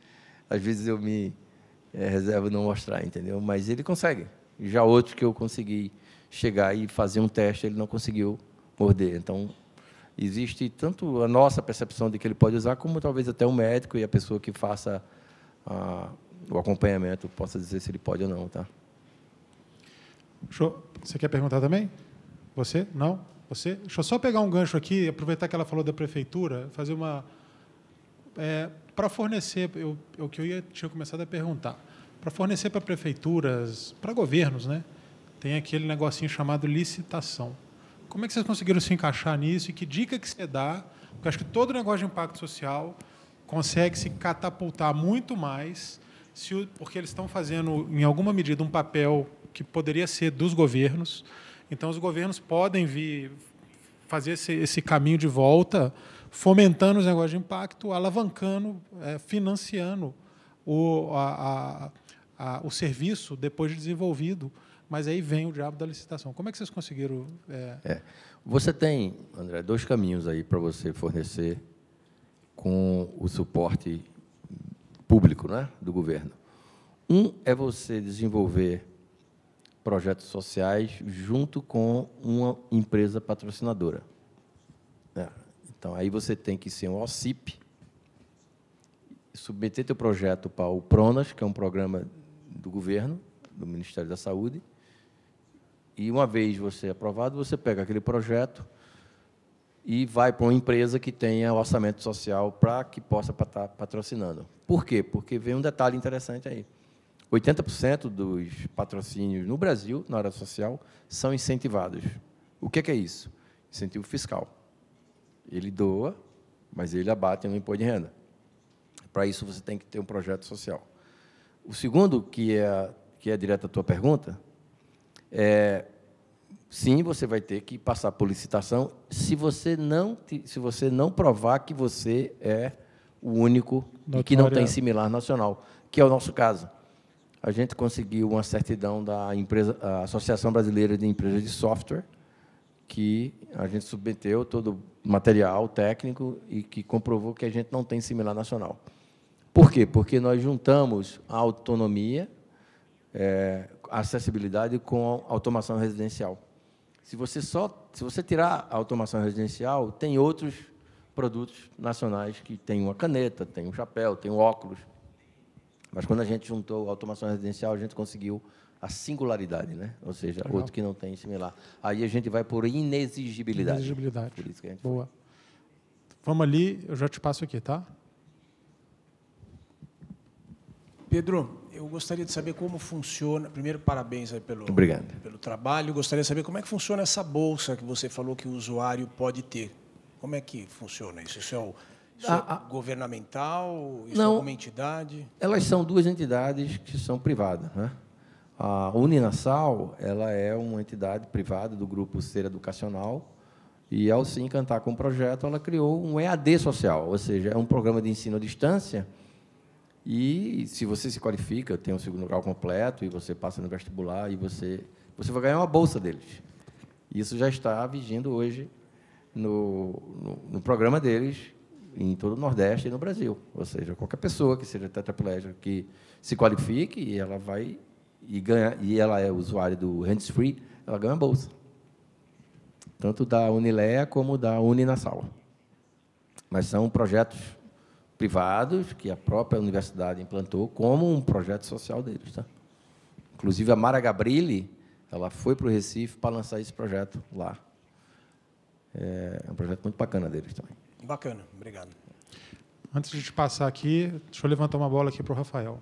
às vezes eu me é, reservo não mostrar, entendeu? Mas ele consegue. Já outros que eu consegui chegar e fazer um teste, ele não conseguiu morder. Então, existe tanto a nossa percepção de que ele pode usar, como talvez até o médico e a pessoa que faça a, ah, o acompanhamento possa dizer se ele pode ou não, tá? você quer perguntar também? Você? Não? Você? Deixa eu só pegar um gancho aqui, aproveitar que ela falou da prefeitura, fazer uma. É, para fornecer, eu, o que eu ia, tinha começado a perguntar, para fornecer para prefeituras, para governos, né? Tem aquele negocinho chamado licitação. Como é que vocês conseguiram se encaixar nisso e que dica que você dá? Porque acho que todo negócio de impacto social consegue se catapultar muito mais se porque eles estão fazendo, em alguma medida, um papel que poderia ser dos governos. Então, os governos podem vir fazer esse, esse caminho de volta, fomentando os negócios de impacto, alavancando, é, financiando o, a, a, a, o serviço depois de desenvolvido. Mas aí vem o diabo da licitação. Como é que vocês conseguiram? É... É. Você tem, André, dois caminhos aí para você fornecer com o suporte público né, do governo. Um é você desenvolver projetos sociais junto com uma empresa patrocinadora. É. Então, aí você tem que ser um OCIP, submeter teu projeto para o PRONAS, que é um programa do governo, do Ministério da Saúde, e uma vez você é aprovado, você pega aquele projeto e vai para uma empresa que tenha orçamento social para que possa estar tá patrocinando. Por quê? Porque vem um detalhe interessante aí. 80% dos patrocínios no Brasil, na área social, são incentivados. O que é, que é isso? Incentivo fiscal. Ele doa, mas ele abate no imposto de renda. Para isso, você tem que ter um projeto social. O segundo, que é, que é direto à tua pergunta, é, sim, você vai ter que passar por licitação se você não, se você não provar que você é o único e que não tem similar nacional, que é o nosso caso a gente conseguiu uma certidão da empresa, Associação Brasileira de Empresas de Software, que a gente submeteu todo o material técnico e que comprovou que a gente não tem similar nacional. Por quê? Porque nós juntamos a autonomia, é, a acessibilidade com a automação residencial. Se você só, se você tirar a automação residencial, tem outros produtos nacionais que tem uma caneta, tem um chapéu, tem um óculos, mas quando a gente juntou a automação residencial, a gente conseguiu a singularidade, né? Ou seja, Legal. outro que não tem similar. Aí a gente vai por inexigibilidade. Inexigibilidade. Por isso que a gente Boa. Foi. Vamos ali, eu já te passo aqui, tá? Pedro, eu gostaria de saber como funciona. Primeiro, parabéns pelo, Obrigado. pelo trabalho. Gostaria de saber como é que funciona essa bolsa que você falou que o usuário pode ter. Como é que funciona isso? Isso é o isso a, ah, a... Ah. é governamental? Isso Não, é alguma entidade? Elas são duas entidades que são privadas. Né? A Uninasal ela é uma entidade privada do grupo Ser Educacional e, ao se encantar com o projeto, ela criou um EAD social, ou seja, é um programa de ensino à distância e, se você se qualifica, tem um segundo grau completo e você passa no vestibular e você, você vai ganhar uma bolsa deles. Isso já está vigindo hoje no, no, no programa deles, em todo o Nordeste e no Brasil. Ou seja, qualquer pessoa que seja tetraplégica que se qualifique e ela vai e ganha e ela é usuária do hands free, ela ganha bolsa. Tanto da Unileia como da Uninasal. Mas são projetos privados que a própria universidade implantou como um projeto social deles, tá? Inclusive a Mara Gabrilli, ela foi para o Recife para lançar esse projeto lá. É, é um projeto muito bacana deles também. Bacana, obrigado. Antes de passar aqui, deixa eu levantar uma bola aqui para o Rafael.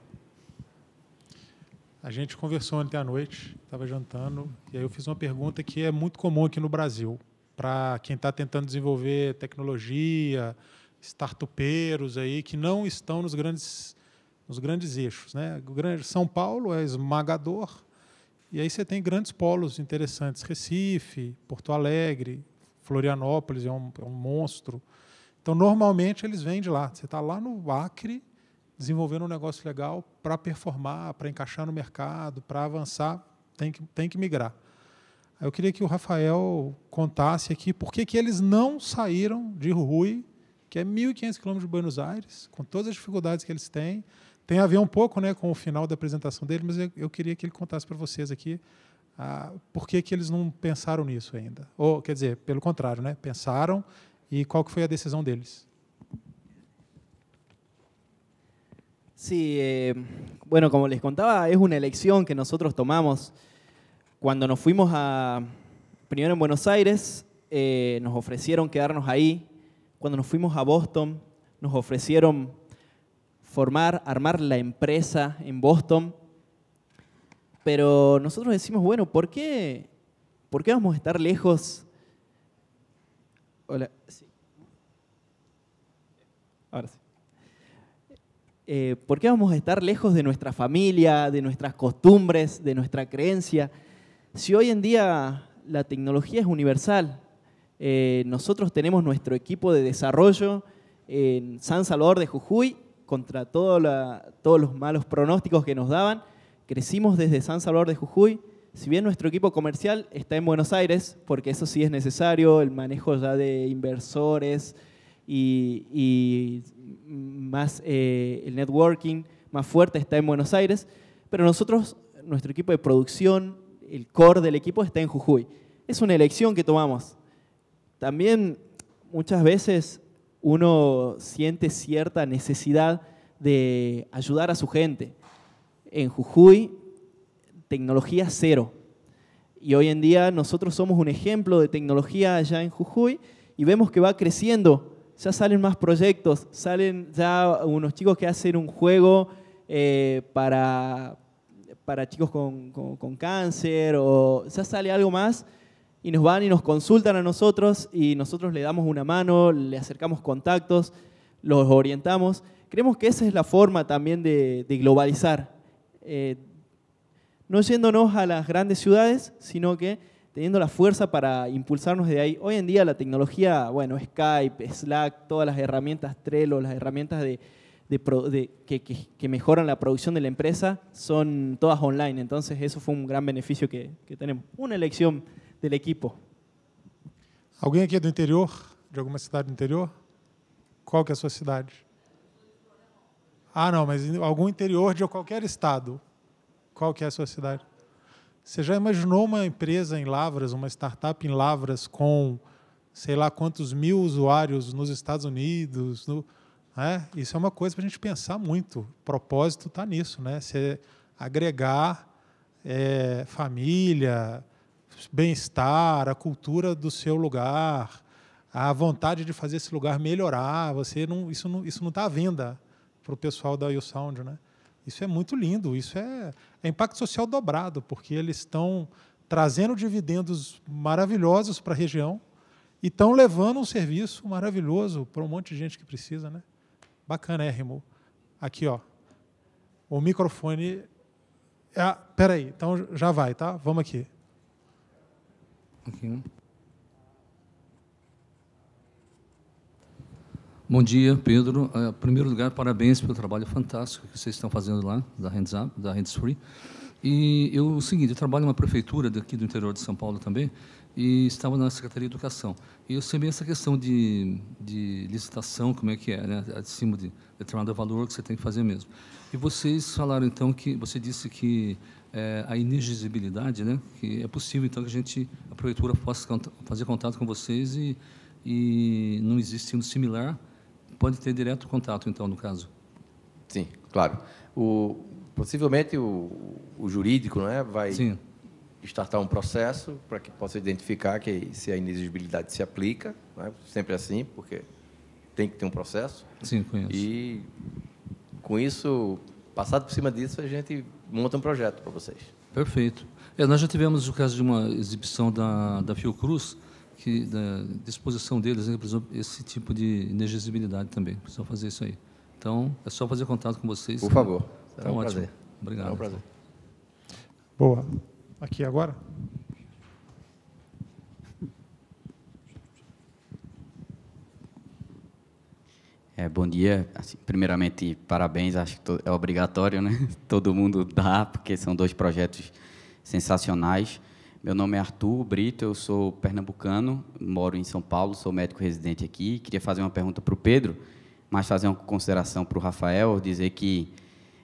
A gente conversou ontem à noite, estava jantando, e aí eu fiz uma pergunta que é muito comum aqui no Brasil, para quem está tentando desenvolver tecnologia, startupeiros aí, que não estão nos grandes, nos grandes eixos. Né? São Paulo é esmagador, e aí você tem grandes polos interessantes, Recife, Porto Alegre, Florianópolis é um, é um monstro, então, normalmente, eles vêm de lá. Você está lá no Acre, desenvolvendo um negócio legal para performar, para encaixar no mercado, para avançar, tem que, tem que migrar. Eu queria que o Rafael contasse aqui por que, que eles não saíram de Rui, que é 1.500 quilômetros de Buenos Aires, com todas as dificuldades que eles têm. Tem a ver um pouco né, com o final da apresentação dele, mas eu, eu queria que ele contasse para vocês aqui ah, por que, que eles não pensaram nisso ainda. Ou, quer dizer, pelo contrário, né, pensaram ¿Y e cuál fue la decisión de ellos? Sí, eh, bueno, como les contaba, es una elección que nosotros tomamos cuando nos fuimos a, primero en Buenos Aires, eh, nos ofrecieron quedarnos ahí, cuando nos fuimos a Boston, nos ofrecieron formar, armar la empresa en Boston, pero nosotros decimos, bueno, ¿por qué, por qué vamos a estar lejos Hola, sí. Ahora sí. Eh, ¿Por qué vamos a estar lejos de nuestra familia, de nuestras costumbres, de nuestra creencia? Si hoy en día la tecnología es universal, eh, nosotros tenemos nuestro equipo de desarrollo en San Salvador de Jujuy contra todos los malos pronósticos que nos daban. Crecimos desde San Salvador de Jujuy, si bien nuestro equipo comercial está en Buenos Aires, porque eso sí es necesario, el manejo ya de inversores y, más eh, el networking más fuerte está en Buenos Aires, pero nosotros, nuestro equipo de producción, el core del equipo está en Jujuy. Es una elección que tomamos. También muchas veces uno siente cierta necesidad de ayudar a su gente. En Jujuy tecnología cero. Y hoy en día nosotros somos un ejemplo de tecnología allá en Jujuy y vemos que va creciendo. Ya salen más proyectos, salen ya unos chicos que hacen un juego eh, para, para chicos con, cáncer o ya sale algo más y nos van y nos consultan a nosotros y nosotros le damos una mano, le acercamos contactos, los orientamos. Creemos que esa es la forma también de, globalizar. Eh, no yéndonos a las grandes ciudades, sino que teniendo la fuerza para impulsarnos de ahí. Hoy en día la tecnología, bueno, Skype, Slack, todas las herramientas Trello, las herramientas de, que, mejoran la producción de la empresa, son todas online. Entonces eso fue un gran beneficio que, tenemos. Una elección del equipo. ¿Alguien aquí del interior, de alguna ciudad del interior? ¿Cuál que es su ciudad? Ah, no, pero em algún interior de cualquier estado. qual que é a sua cidade. Você já imaginou uma empresa em Lavras, uma startup em Lavras com sei lá quantos mil usuários nos Estados Unidos? No, né? Isso é uma coisa para a gente pensar muito. O propósito está nisso, né? Você agregar é, família, bem-estar, a cultura do seu lugar, a vontade de fazer esse lugar melhorar. Você não, isso não está à venda para o pessoal da Sound, né? Isso é muito lindo, isso é, é impacto social dobrado, porque eles estão trazendo dividendos maravilhosos para a região e estão levando um serviço maravilhoso para um monte de gente que precisa, né? Bacana, Remo. Aqui, ó. O microfone. Ah, peraí, então já vai, tá? Vamos aqui. Aqui. Okay. Bom dia, Pedro. Eh, em primeiro lugar, parabéns pelo trabalho fantástico que vocês estão fazendo lá, da Hands Up, da Hands Free. E eu, o seguinte, eu trabalho numa prefeitura daqui do interior de São Paulo também, e estava na Secretaria de Educação. E eu sei bem essa questão de, de licitação, como é que é, né? acima de determinado valor que você tem que fazer mesmo. E vocês falaram, então, que você disse que é, a inexigibilidade, né? que é possível, então, que a gente, a prefeitura, possa fazer contato com vocês e, e não existe um similar pode ter direto contato, então, no caso. Sim, claro. O, possivelmente o, o jurídico não é, vai Sim. startar um processo para que possa identificar que se a inexigibilidade se aplica, é? sempre assim, porque tem que ter um processo. Sim, conheço. E com isso, passado por cima disso, a gente monta um projeto para vocês. Perfeito. É, nós já tivemos o caso de uma exibição da, da Fiocruz, que da disposição deles né, esse tipo de inexigibilidade também. Precisam fazer isso aí. Então, é só fazer contato com vocês. Por favor. Será tá então, é um ótimo. prazer. Obrigado. É um prazer. Boa. Aqui agora. É, bom dia. Assim, primeiramente, parabéns. Acho que é obrigatório, né? Todo mundo dá, porque são dois projetos sensacionais. Meu nome é Arthur Brito, eu sou pernambucano, moro em São Paulo, sou médico residente aqui. Queria fazer uma pergunta para o Pedro, mas fazer uma consideração para o Rafael, dizer que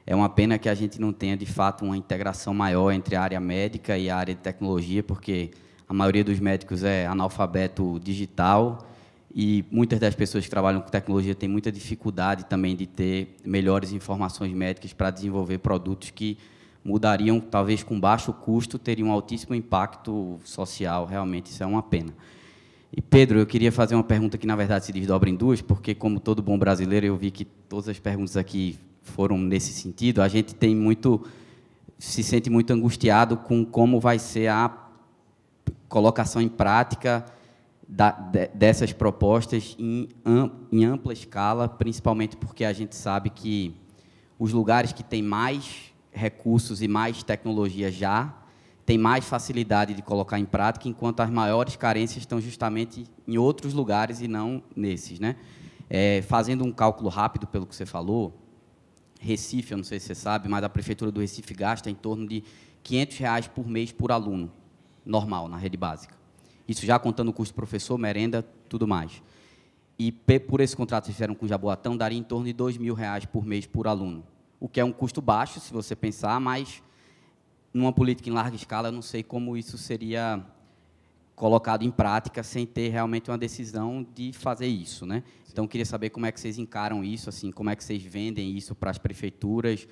é uma pena que a gente não tenha, de fato, uma integração maior entre a área médica e a área de tecnologia, porque a maioria dos médicos é analfabeto digital e muitas das pessoas que trabalham com tecnologia têm muita dificuldade também de ter melhores informações médicas para desenvolver produtos que mudariam talvez com baixo custo, teriam um altíssimo impacto social, realmente isso é uma pena. E Pedro, eu queria fazer uma pergunta que na verdade se desdobra em duas, porque como todo bom brasileiro, eu vi que todas as perguntas aqui foram nesse sentido. A gente tem muito se sente muito angustiado com como vai ser a colocação em prática da, de, dessas propostas em, em ampla escala, principalmente porque a gente sabe que os lugares que têm mais recursos e mais tecnologia já, tem mais facilidade de colocar em prática, enquanto as maiores carências estão justamente em outros lugares e não nesses. Né? É, fazendo um cálculo rápido pelo que você falou, Recife, eu não sei se você sabe, mas a Prefeitura do Recife gasta em torno de R$ 500 reais por mês por aluno, normal, na rede básica. Isso já contando o custo professor, merenda, tudo mais. E por esse contrato que fizeram com o Jaboatão, daria em torno de R$ 2 mil reais por mês por aluno o que é um custo baixo, se você pensar, mas numa política em larga escala, eu não sei como isso seria colocado em prática sem ter realmente uma decisão de fazer isso, né? Sim. Então queria saber como é que vocês encaram isso, assim, como é que vocês vendem isso para as prefeituras,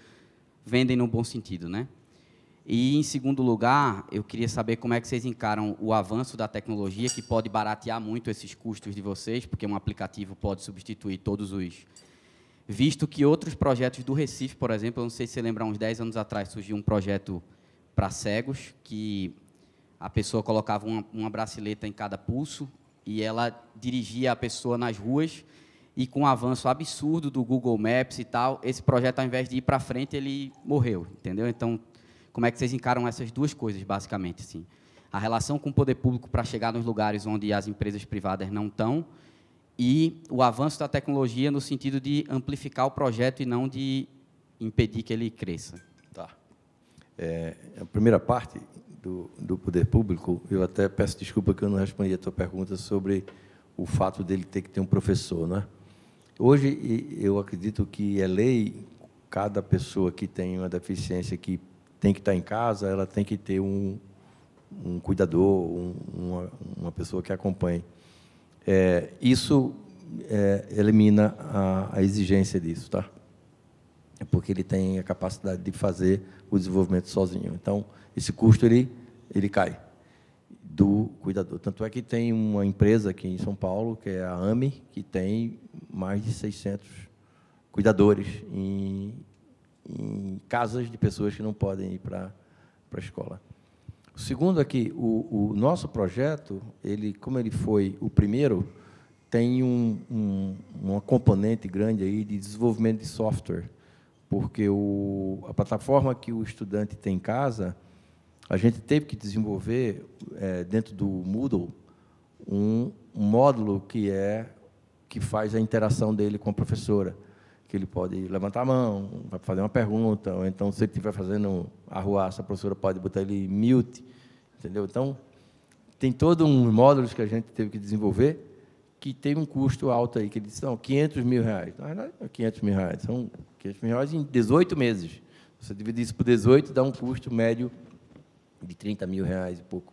vendem no bom sentido, né? E em segundo lugar, eu queria saber como é que vocês encaram o avanço da tecnologia que pode baratear muito esses custos de vocês, porque um aplicativo pode substituir todos os visto que outros projetos do Recife, por exemplo, eu não sei se você lembra, uns 10 anos atrás surgiu um projeto para cegos, que a pessoa colocava uma, uma braceleta em cada pulso e ela dirigia a pessoa nas ruas e com o um avanço absurdo do Google Maps e tal, esse projeto, ao invés de ir para frente, ele morreu, entendeu? Então, como é que vocês encaram essas duas coisas, basicamente, assim? A relação com o poder público para chegar nos lugares onde as empresas privadas não estão e o avanço da tecnologia no sentido de amplificar o projeto e não de impedir que ele cresça. Tá. É, a primeira parte do, do poder público, eu até peço desculpa que eu não respondi a tua pergunta sobre o fato dele ter que ter um professor, né? Hoje eu acredito que é lei cada pessoa que tem uma deficiência que tem que estar em casa, ela tem que ter um, um cuidador, um, uma, uma pessoa que acompanhe. É, isso é, elimina a, a, exigência disso, tá? É porque ele tem a capacidade de fazer o desenvolvimento sozinho. Então, esse custo ele, ele cai do cuidador. Tanto é que tem uma empresa aqui em São Paulo, que é a AME, que tem mais de 600 cuidadores em, em casas de pessoas que não podem ir para a escola. Segundo aqui, o, o nosso projeto, ele, como ele foi o primeiro, tem um, um, uma componente grande aí de desenvolvimento de software, porque o, a plataforma que o estudante tem em casa, a gente teve que desenvolver é, dentro do Moodle um, um módulo que é que faz a interação dele com a professora que ele pode levantar a mão, vai fazer uma pergunta, ou então, se ele estiver fazendo arruaça, a professora pode botar ele mute, entendeu? Então, tem todo um módulo que a gente teve que desenvolver que tem um custo alto aí, que ele disse, não, 500 mil reais. Na verdade, não é 500 mil reais, são 500 mil reais em 18 meses. Você divide isso por 18, dá um custo médio de 30 mil reais e pouco,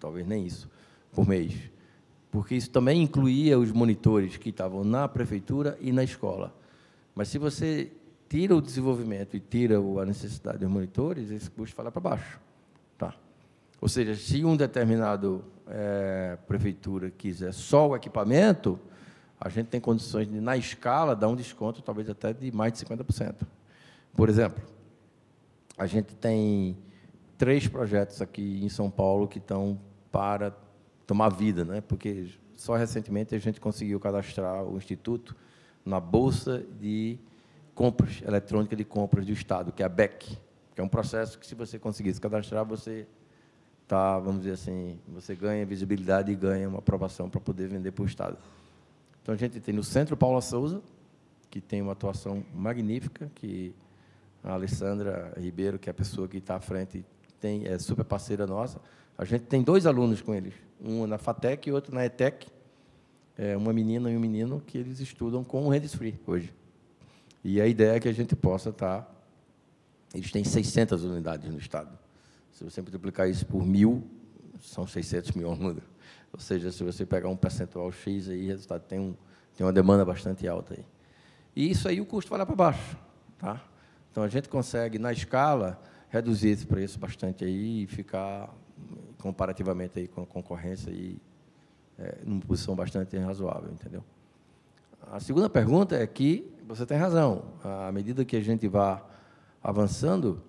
talvez nem isso, por mês. Porque isso também incluía os monitores que estavam na prefeitura e na escola. Mas se você tira o desenvolvimento e tira a necessidade dos monitores, esse custo vai lá para baixo. Tá. Ou seja, se um determinado é, prefeitura quiser só o equipamento, a gente tem condições de, na escala, dar um desconto talvez até de mais de 50%. Por exemplo, a gente tem três projetos aqui em São Paulo que estão para tomar vida, né? porque só recentemente a gente conseguiu cadastrar o Instituto na Bolsa de Compras, Eletrônica de Compras do Estado, que é a BEC, que é um processo que, se você conseguir se cadastrar, você tá, vamos dizer assim, você ganha visibilidade e ganha uma aprovação para poder vender para o Estado. Então, a gente tem no Centro Paula Souza, que tem uma atuação magnífica, que a Alessandra Ribeiro, que é a pessoa que está à frente, tem, é super parceira nossa. A gente tem dois alunos com eles, um na FATEC e outro na ETEC, é, uma menina e um menino que eles estudam com o hands-free hoje. E a ideia é que a gente possa estar... Tá, eles têm 600 unidades no Estado. Se você multiplicar isso por mil, são 600 mil alunos. Ou seja, se você pegar um percentual X, aí, resultado tem, um, tem uma demanda bastante alta. Aí. E isso aí o custo vai lá para baixo. Tá? Então, a gente consegue, na escala, reduzir esse preço bastante aí e ficar comparativamente aí com a concorrência e é, numa posição bastante razoável, entendeu? A segunda pergunta é que você tem razão. À medida que a gente vá avançando,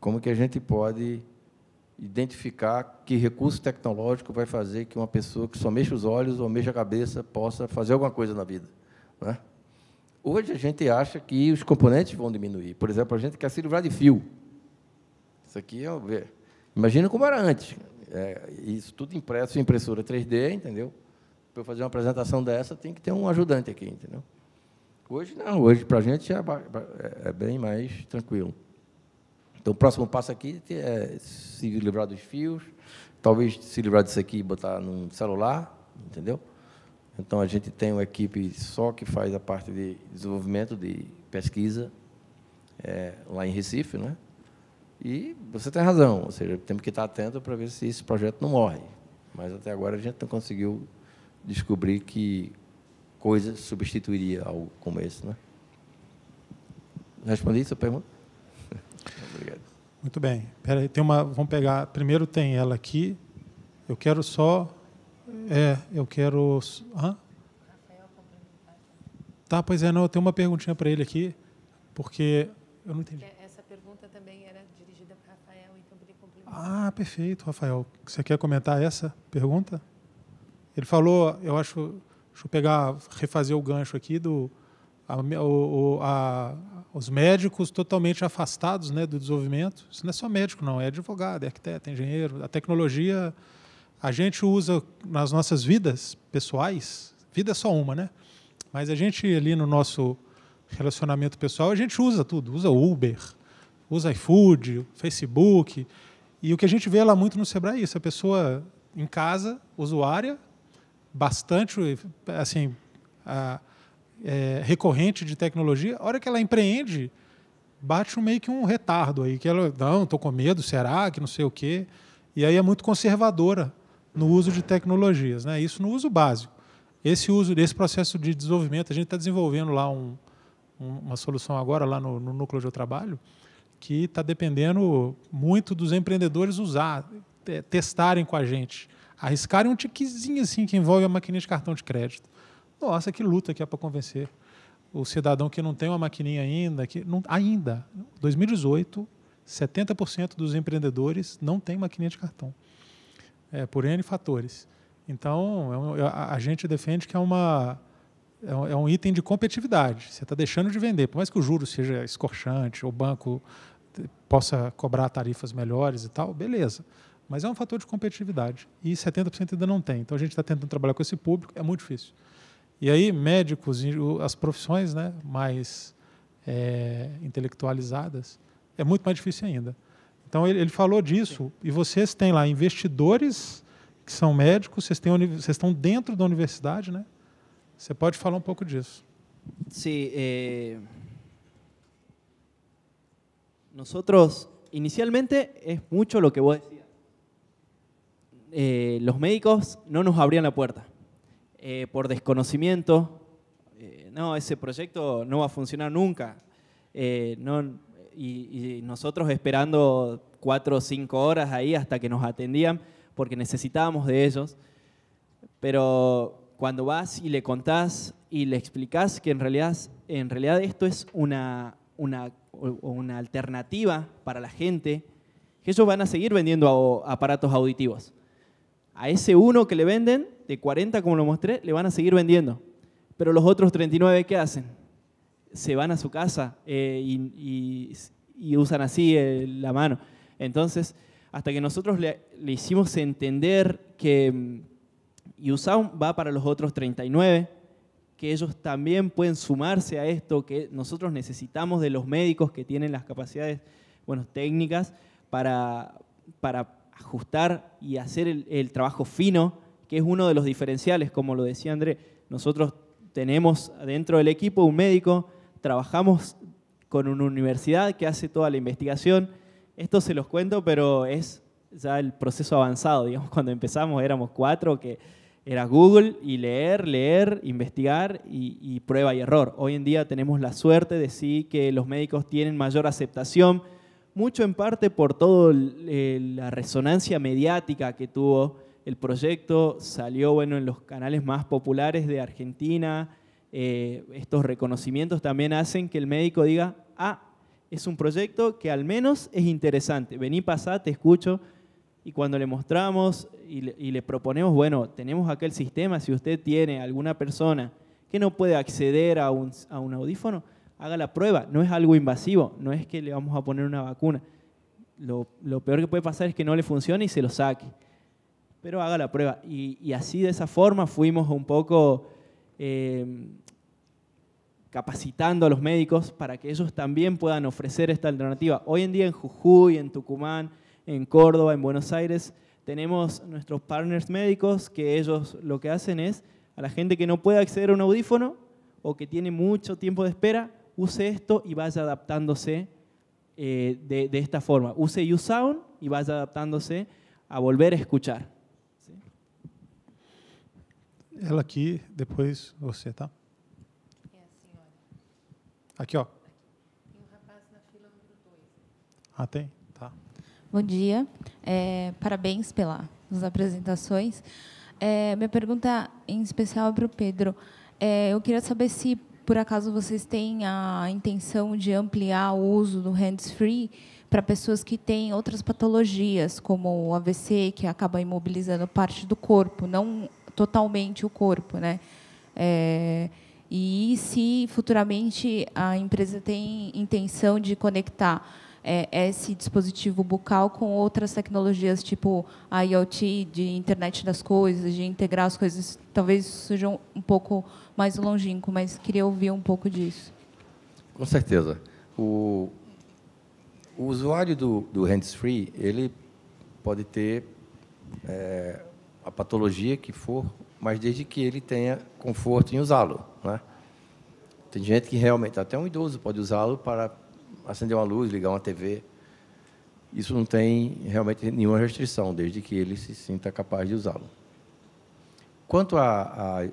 como que a gente pode identificar que recurso tecnológico vai fazer que uma pessoa que só mexe os olhos ou mexe a cabeça possa fazer alguma coisa na vida? Né? Hoje a gente acha que os componentes vão diminuir. Por exemplo, a gente quer se livrar de fio. Isso aqui é. Imagina como era antes. É, isso tudo impresso em impressora 3D, entendeu? Para eu fazer uma apresentação dessa, tem que ter um ajudante aqui, entendeu? Hoje não, hoje para a gente é, é, bem mais tranquilo. Então o próximo passo aqui é, é se livrar dos fios, talvez se livrar disso aqui e botar num celular, entendeu? Então a gente tem uma equipe só que faz a parte de desenvolvimento de pesquisa é, lá em Recife, né? E você tem razão, ou seja, temos que estar atento para ver se esse projeto não morre. Mas até agora a gente não conseguiu descobrir que coisa substituiria algo como esse, né? Respondi sua pergunta? Obrigado. Muito bem. Peraí, tem uma. Vamos pegar. Primeiro tem ela aqui. Eu quero só. É, eu quero. Hã? Tá, pois é, não. Eu tenho uma perguntinha para ele aqui, porque eu não entendi. Ah, perfeito, Rafael. Você quer comentar essa pergunta? Ele falou, eu acho, deixa eu pegar, refazer o gancho aqui do a, o, a, os médicos totalmente afastados né, do desenvolvimento. Isso não é só médico, não, é advogado, é arquiteto, é engenheiro. A tecnologia a gente usa nas nossas vidas pessoais, vida é só uma, né? Mas a gente ali no nosso relacionamento pessoal, a gente usa tudo, usa Uber, usa iFood, Facebook, e o que a gente vê lá muito no Sebrae é isso: a pessoa em casa, usuária, bastante assim a, é, recorrente de tecnologia, a hora que ela empreende, bate um, meio que um retardo aí, que ela, não, estou com medo, será que não sei o quê? E aí é muito conservadora no uso de tecnologias, né? isso no uso básico. Esse uso, desse processo de desenvolvimento, a gente está desenvolvendo lá um, um, uma solução agora, lá no, no núcleo de trabalho, que está dependendo muito dos empreendedores usar, testarem com a gente, arriscarem um tiquezinho assim que envolve a maquininha de cartão de crédito. Nossa, que luta que é para convencer o cidadão que não tem uma maquininha ainda, que não, ainda, 2018, 70% dos empreendedores não tem maquininha de cartão, é, por N fatores. Então, é é, a, gente defende que é uma, é, é um item de competitividade. Você está deixando de vender. Por mais que o juro seja escorchante, o banco possa cobrar tarifas melhores e tal, beleza. Mas é um fator de competitividade. E 70% ainda não tem. Então a gente está tentando trabalhar com esse público, é muito difícil. E aí, médicos, as profissões né, mais é, intelectualizadas, é muito mais difícil ainda. Então ele, ele falou disso, e vocês têm lá investidores que são médicos, vocês, têm, vocês estão dentro da universidade, né? puede hablar un um poco de eso? Sí, eh, nosotros inicialmente es mucho lo que vos decías. Eh, los médicos no nos abrían la puerta eh, por desconocimiento. no, ese proyecto no va a funcionar nunca. y, y, nosotros esperando cuatro o cinco horas ahí hasta que nos atendían porque necesitábamos de ellos. Pero cuando vas y le contás y le explicás que en realidad, en realidad esto es una, una, una alternativa para la gente, que ellos van a seguir vendiendo aparatos auditivos. A ese uno que le venden, de 40 como lo mostré, le van a seguir vendiendo. Pero los otros 39, ¿qué hacen? Se van a su casa eh, y, usan así eh, la mano. Entonces, hasta que nosotros le hicimos entender que mm, y Usam va para los otros 39, que ellos también pueden sumarse a esto, que nosotros necesitamos de los médicos que tienen las capacidades bueno, técnicas para, para ajustar y hacer el, el trabajo fino, que es uno de los diferenciales, como lo decía André. Nosotros tenemos dentro del equipo un médico, trabajamos con una universidad que hace toda la investigación. Esto se los cuento, pero es ya el proceso avanzado. Digamos, cuando empezamos éramos cuatro que era Google y leer, leer, investigar y, prueba y error. Hoy en día tenemos la suerte de sí que los médicos tienen mayor aceptación, mucho en parte por toda eh, la resonancia mediática que tuvo el proyecto. Salió bueno, en los canales más populares de Argentina. Eh, estos reconocimientos también hacen que el médico diga, ah, es un proyecto que al menos es interesante. Vení, pasá, te escucho y cuando le mostramos y le, proponemos, bueno, tenemos aquel sistema, si usted tiene alguna persona que no puede acceder a un, audífono, haga la prueba. No es algo invasivo, no es que le vamos a poner una vacuna. Lo, peor que puede pasar es que no le funcione y se lo saque. Pero haga la prueba. Y, así de esa forma fuimos un poco em, capacitando a los médicos para que ellos también puedan ofrecer esta alternativa. Hoy en día en Jujuy, en Tucumán, en Córdoba, en Buenos Aires, tenemos nuestros partners médicos que ellos lo que hacen es a la gente que no puede acceder a un audífono o que tiene mucho tiempo de espera, use esto y vaya adaptándose eh, de, esta forma. Use YouSound y vaya adaptándose a volver a escuchar. ¿Sí? aquí, después usted, ¿está? Aqui, ó. Ah, Bom dia. É, parabéns pelas apresentações. É, minha pergunta em especial é para o Pedro. É, eu queria saber se, por acaso, vocês têm a intenção de ampliar o uso do hands-free para pessoas que têm outras patologias, como o AVC, que acaba imobilizando parte do corpo, não totalmente o corpo. Né? É, e se, futuramente, a empresa tem intenção de conectar é, é, esse dispositivo bucal com outras tecnologias, tipo a IoT, de internet das coisas, de integrar as coisas. Talvez seja um pouco mais longínquo, mas queria ouvir um pouco disso. Com certeza. O, o usuário do, do hands-free, ele pode ter é, a patologia que for, mas desde que ele tenha conforto em usá-lo. Né? Tem gente que realmente, até um idoso, pode usá-lo para acender uma luz, ligar uma TV. Isso não tem realmente nenhuma restrição, desde que ele se sinta capaz de usá-lo. Quanto à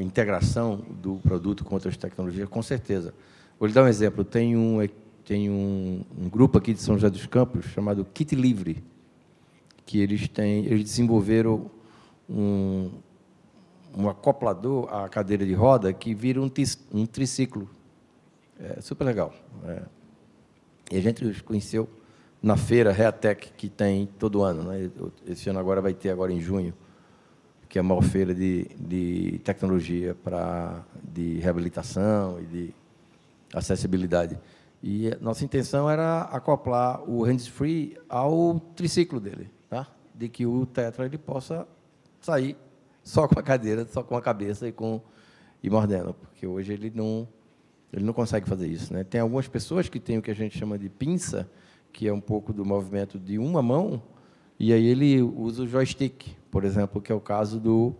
integração do produto com outras tecnologias, com certeza. Vou lhe dar um exemplo. Tem um, tem um, um grupo aqui de São José dos Campos chamado Kit Livre, que eles, têm, eles desenvolveram um, um acoplador à cadeira de roda que vira um, tis, um triciclo. É super legal. É. E a gente os conheceu na feira Reatec, que tem todo ano. Né? Esse ano agora vai ter, agora em junho, que é a maior feira de, de tecnologia para de reabilitação e de acessibilidade. E nossa intenção era acoplar o hands-free ao triciclo dele, tá? de que o Tetra ele possa sair só com a cadeira, só com a cabeça e com e mordendo, porque hoje ele não ele não consegue fazer isso. Né? Tem algumas pessoas que têm o que a gente chama de pinça, que é um pouco do movimento de uma mão, e aí ele usa o joystick, por exemplo, que é o caso do,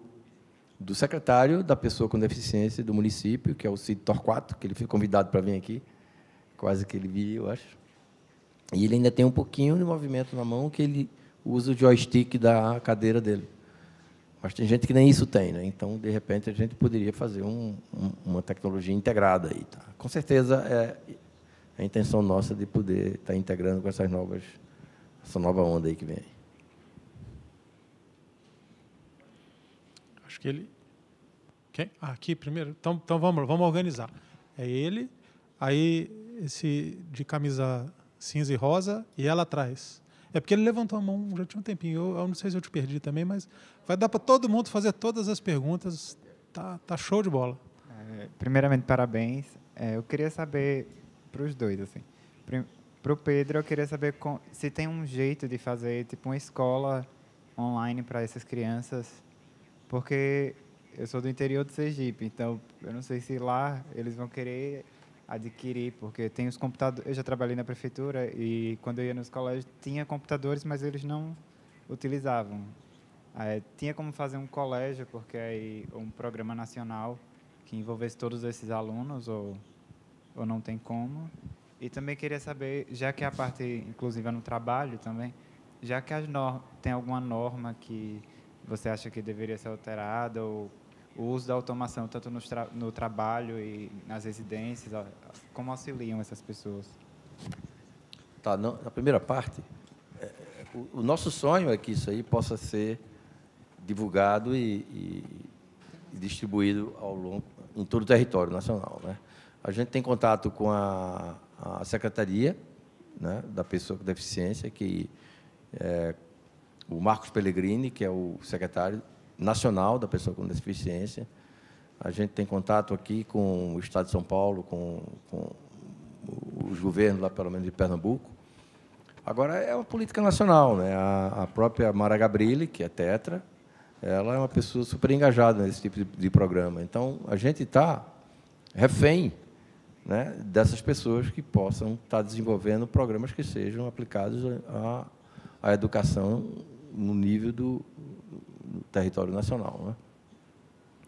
do secretário da pessoa com deficiência do município, que é o Cid Torquato, que ele foi convidado para vir aqui, quase que ele viu, eu acho. E ele ainda tem um pouquinho de movimento na mão que ele usa o joystick da cadeira dele. Mas tem gente que nem isso tem, né? Então, de repente, a gente poderia fazer um, um, uma tecnologia integrada aí. Tá? Com certeza é a intenção nossa de poder estar tá integrando com essas novas, essa nova onda aí que vem. Acho que ele. Quem? Ah, aqui primeiro. Então, então vamos, vamos organizar. É ele, aí esse de camisa cinza e rosa e ela atrás. É porque ele levantou a mão já tinha um tempinho. Eu, eu não sei se eu te perdi também, mas vai dar para todo mundo fazer todas as perguntas. Tá, tá show de bola. É, primeiramente, parabéns. É, eu queria saber para os dois, assim. Para o Pedro, eu queria saber com, se tem um jeito de fazer, tipo, uma escola online para essas crianças, porque eu sou do interior do Sergipe, então eu não sei se lá eles vão querer adquirir, porque tem os computadores. Eu já trabalhei na prefeitura e quando eu ia nos colégios tinha computadores, mas eles não utilizavam. É, tinha como fazer um colégio, porque aí um programa nacional que envolvesse todos esses alunos, ou, ou não tem como. E também queria saber, já que a parte inclusive é no trabalho também, já que as tem alguma norma que você acha que deveria ser alterada ou o uso da automação, tanto no, tra no trabalho e nas residências, como auxiliam essas pessoas? Tá, não, na primeira parte, é, o, o, nosso sonho é que isso aí possa ser divulgado e, e, e distribuído ao longo, em todo o território nacional. Né? A gente tem contato com a, a Secretaria né, da Pessoa com Deficiência, que é, o Marcos Pellegrini, que é o secretário nacional da pessoa com deficiência. A gente tem contato aqui com o Estado de São Paulo, com, com os governos lá, pelo menos, de Pernambuco. Agora, é uma política nacional. Né? A, a própria Mara Gabrilli, que é tetra, ela é uma pessoa super engajada nesse tipo de, de programa. Então, a gente está refém né, dessas pessoas que possam estar tá desenvolvendo programas que sejam aplicados à, à educação no nível do, no território nacional. Né?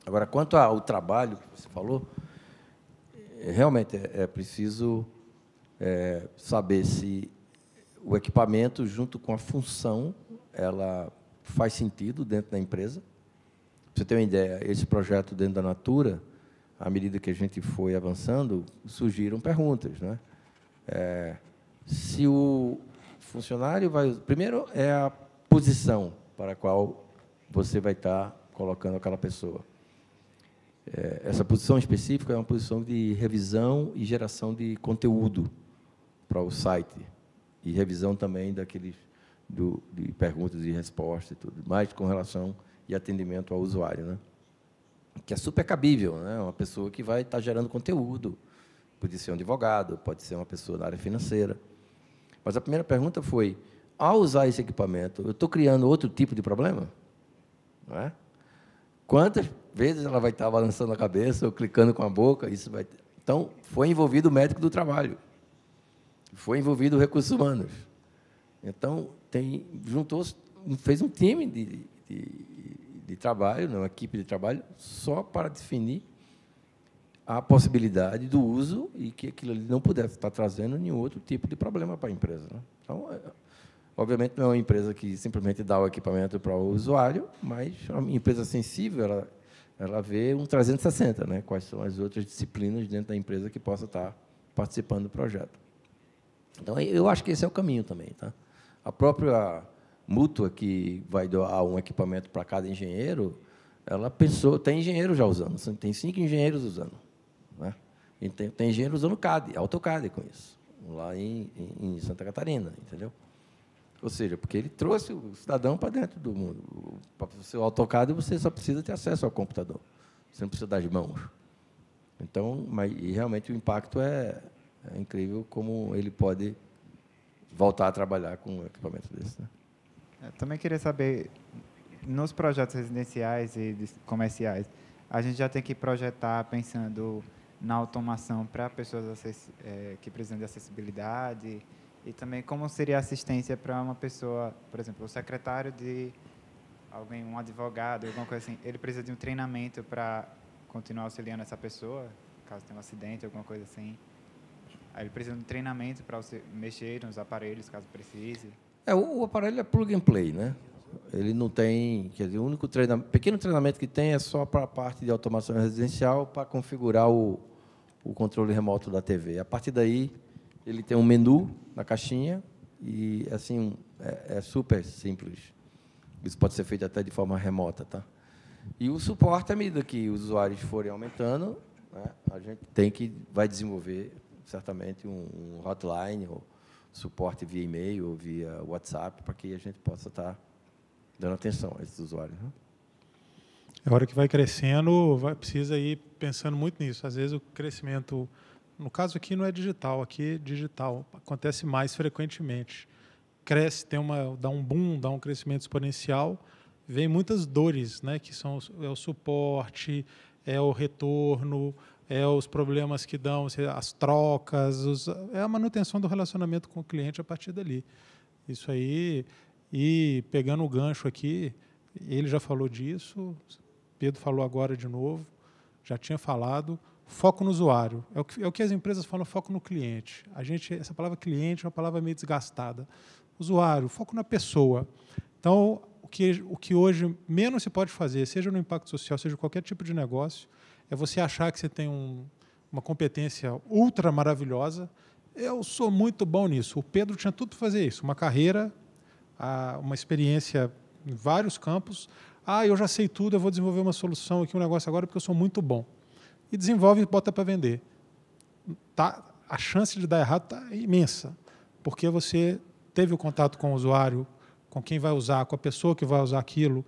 Agora, quanto ao trabalho que você falou, é, realmente é, é, preciso é, saber se o equipamento, junto com a função, ela faz sentido dentro da empresa. Para você ter uma ideia, esse projeto dentro da Natura, à medida que a gente foi avançando, surgiram perguntas. Né? É, se o funcionário vai. Primeiro é a posição para a qual você vai estar tá colocando aquela pessoa. É, essa posição específica é uma posição de revisão e geração de conteúdo para o site e revisão também daqueles do, de perguntas e respostas e tudo mais com relação e atendimento ao usuário, né? Que é super cabível, né? Uma pessoa que vai estar tá gerando conteúdo, pode ser um advogado, pode ser uma pessoa da área financeira. Mas a primeira pergunta foi: ao usar esse equipamento, eu estou criando outro tipo de problema? Não é? Quantas vezes ela vai estar balançando a cabeça ou clicando com a boca? Isso vai. Então, foi envolvido o médico do trabalho, foi envolvido o recursos humanos. Então, tem, juntou, fez um time de, de, de trabalho, uma equipe de trabalho, só para definir a possibilidade do uso e que aquilo ali não pudesse estar trazendo nenhum outro tipo de problema para a empresa. Né? Então, é, Obviamente, não é uma empresa que simplesmente dá o equipamento para o usuário, mas é uma empresa sensível, ela, ela vê um 360, né? quais são as outras disciplinas dentro da empresa que possa estar participando do projeto. Então, eu acho que esse é o caminho também. Tá? A própria mútua que vai doar um equipamento para cada engenheiro, ela pensou, tem engenheiro já usando, tem cinco engenheiros usando. Né? E tem, tem engenheiro usando CAD, AutoCAD com isso, lá em, em Santa Catarina, entendeu? Ou seja, porque ele trouxe o cidadão para dentro do mundo. Para o seu AutoCAD, você só precisa ter acesso ao computador. Você não precisa das mãos. Então, mas, e realmente o impacto é, é incrível como ele pode voltar a trabalhar com um equipamento desse. Né? Eu é, também queria saber, nos projetos residenciais e comerciais, a gente já tem que projetar pensando na automação para pessoas é, que precisam de acessibilidade, e também como seria assistência para uma pessoa, por exemplo, o secretário de alguém, um advogado, alguma coisa assim, ele precisa de um treinamento para continuar auxiliando essa pessoa, caso tenha um acidente, alguma coisa assim. Aí ele precisa de um treinamento para mexer nos aparelhos, caso precise. É, o, o, aparelho é plug and play, né? Ele não tem, quer dizer, o único treinamento, pequeno treinamento que tem é só para a parte de automação residencial para configurar o, o controle remoto da TV. A partir daí, ele tem um menu na caixinha e, é assim, é, é super simples. Isso pode ser feito até de forma remota, tá? E o suporte, à é medida que os usuários forem aumentando, né, a gente tem que vai desenvolver certamente um, um hotline ou suporte via e-mail ou via WhatsApp para que a gente possa estar tá dando atenção a esses usuários. Né? A é hora que vai crescendo, vai, precisa ir pensando muito nisso. Às vezes o crescimento no caso aqui não é digital, aqui é digital acontece mais frequentemente. Cresce, tem uma, dá um boom, dá um crescimento exponencial, vem muitas dores, né, que são é o suporte, é o retorno, é os problemas que dão, as trocas, os, é a manutenção do relacionamento com o cliente a partir dali. Isso aí, e pegando o gancho aqui, ele já falou disso, Pedro falou agora de novo, já tinha falado, foco no usuário. É o, que, é o que as empresas falam, foco no cliente. A gente, essa palavra cliente é uma palavra meio desgastada. Usuário, foco na pessoa. Então, o que, o que hoje menos se pode fazer, seja no impacto social, seja qualquer tipo de negócio, é você achar que você tem um, uma competência ultra maravilhosa. Eu sou muito bom nisso. O Pedro tinha tudo para fazer isso. Uma carreira, uma experiência em vários campos. Ah, eu já sei tudo, eu vou desenvolver uma solução aqui, um negócio agora, porque eu sou muito bom e desenvolve e bota para vender. Tá, a chance de dar errado está imensa, porque você teve o contato com o usuário, com quem vai usar, com a pessoa que vai usar aquilo,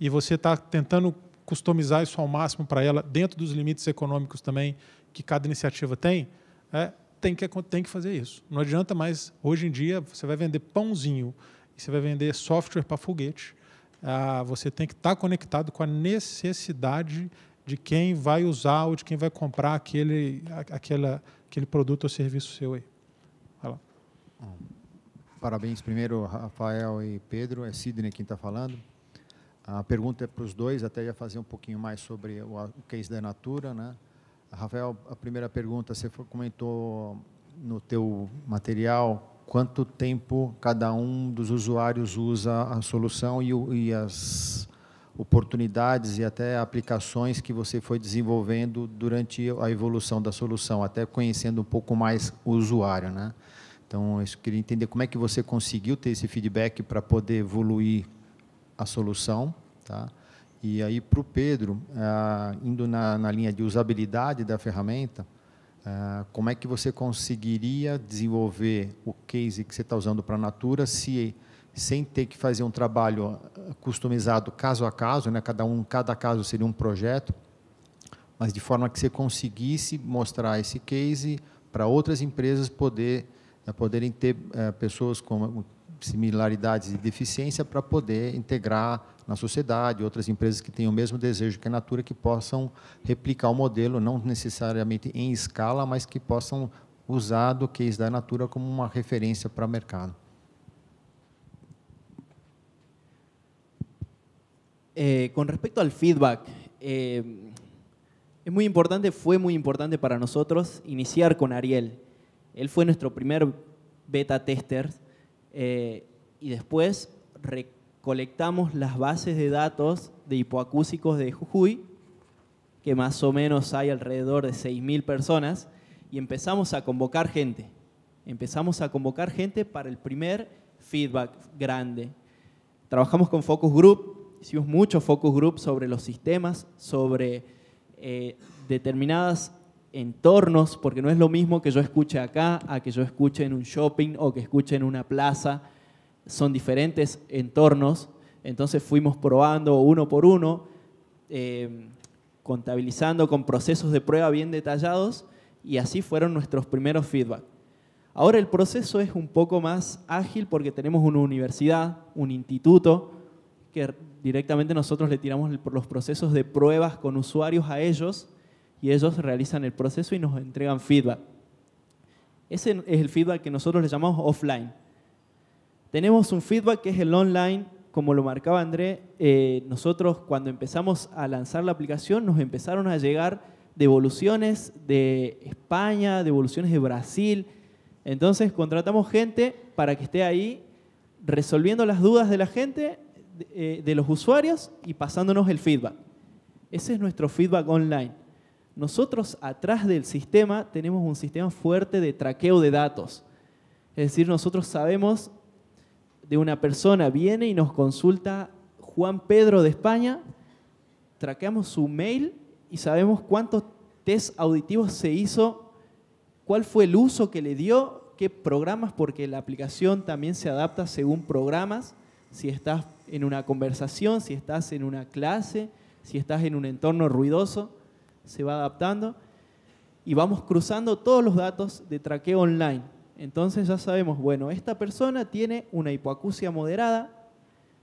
e você está tentando customizar isso ao máximo para ela, dentro dos limites econômicos também que cada iniciativa tem, é, tem, que, tem que fazer isso. Não adianta mais, hoje em dia, você vai vender pãozinho, você vai vender software para foguete, ah, você tem que estar tá conectado com a necessidade de quem vai usar ou de quem vai comprar aquele, aquela, aquele produto ou serviço seu aí. Vai lá. Parabéns primeiro, Rafael e Pedro. É Sidney quem está falando. A pergunta é para os dois, até já fazer um pouquinho mais sobre o case da Natura. Né? Rafael, a primeira pergunta, você comentou no teu material quanto tempo cada um dos usuários usa a solução e, e as oportunidades e até aplicações que você foi desenvolvendo durante a evolução da solução, até conhecendo um pouco mais o usuário, né? Então, eu queria entender como é que você conseguiu ter esse feedback para poder evoluir a solução, tá? E aí, para o Pedro, ah, indo na, na, linha de usabilidade da ferramenta, ah, como é que você conseguiria desenvolver o case que você está usando para a Natura se sem ter que fazer um trabalho ah, customizado caso a caso, né? cada um, cada caso seria um projeto, mas de forma que você conseguisse mostrar esse case para outras empresas poder, né, poderem ter é, pessoas com ah, similaridades de deficiência para poder integrar na sociedade, outras empresas que têm o mesmo desejo que a Natura, que possam replicar o modelo, não necessariamente em escala, mas que possam usar do case da Natura como uma referência para o mercado. Eh, con respecto al feedback, eh, es muy importante, fue muy importante para nosotros iniciar con Ariel. Él fue nuestro primer beta tester eh, y después recolectamos las bases de datos de hipoacúsicos de Jujuy, que más o menos hay alrededor de 6.000 personas, y empezamos a convocar gente. Empezamos a convocar gente para el primer feedback grande. Trabajamos con Focus Group, hicimos muchos focus groups sobre los sistemas, sobre eh, determinados entornos, porque no es lo mismo que yo escuche acá a que yo escuche en un shopping o que escuche en una plaza, son diferentes entornos, entonces fuimos probando uno por uno, eh, contabilizando con procesos de prueba bien detallados y así fueron nuestros primeros feedback. Ahora el proceso es un poco más ágil porque tenemos una universidad, un instituto que directamente nosotros le tiramos los procesos de pruebas con usuarios a ellos y ellos realizan el proceso y nos entregan feedback. Ese es el feedback que nosotros le llamamos offline. Tenemos un feedback que es el online, como lo marcaba André, eh, nosotros cuando empezamos a lanzar la aplicación nos empezaron a llegar devoluciones de España, devoluciones de Brasil. Entonces contratamos gente para que esté ahí resolviendo las dudas de la gente eh, de los usuarios y pasándonos el feedback. Ese es nuestro feedback online. Nosotros atrás del sistema tenemos un sistema fuerte de traqueo de datos. Es decir, nosotros sabemos de una persona, viene y nos consulta Juan Pedro de España, traqueamos su mail y sabemos cuántos test auditivos se hizo, cuál fue el uso que le dio, qué programas, porque la aplicación también se adapta según programas, si estás en una conversación, si estás en una clase, si estás en un entorno ruidoso, se va adaptando y vamos cruzando todos los datos de traqueo online. Entonces ya sabemos, bueno, esta persona tiene una hipoacusia moderada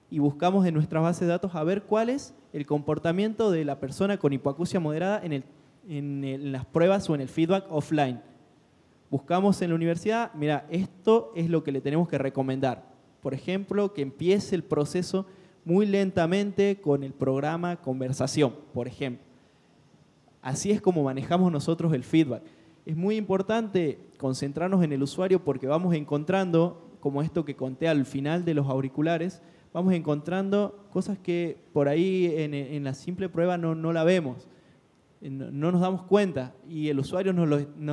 y buscamos en nuestras bases de datos a ver cuál es el comportamiento de la persona con hipoacusia moderada en las pruebas o en el feedback offline. Buscamos en la universidad, mira, esto es lo que le tenemos que recomendar por ejemplo, que empiece el proceso muy lentamente con el programa conversación, por ejemplo. Así es como manejamos nosotros el feedback. Es muy importante concentrarnos en el usuario porque vamos encontrando, como esto que conté al final de los auriculares, vamos encontrando cosas que por ahí en, la simple prueba no, la vemos, no, nos damos cuenta y el usuario nos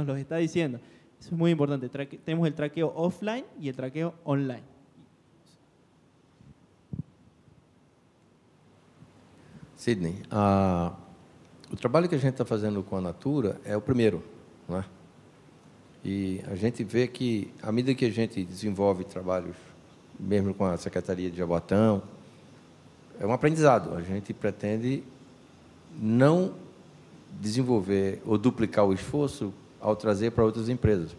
los, está diciendo. Eso es muy importante. tenemos el traqueo offline y el traqueo online. Sidney, a, o trabalho que a gente está fazendo com a Natura é o primeiro, né? E a gente vê que, à medida que a gente desenvolve trabalhos, mesmo com a Secretaria de Jaboatão, é um aprendizado. A gente pretende não desenvolver ou duplicar o esforço ao trazer para outras empresas.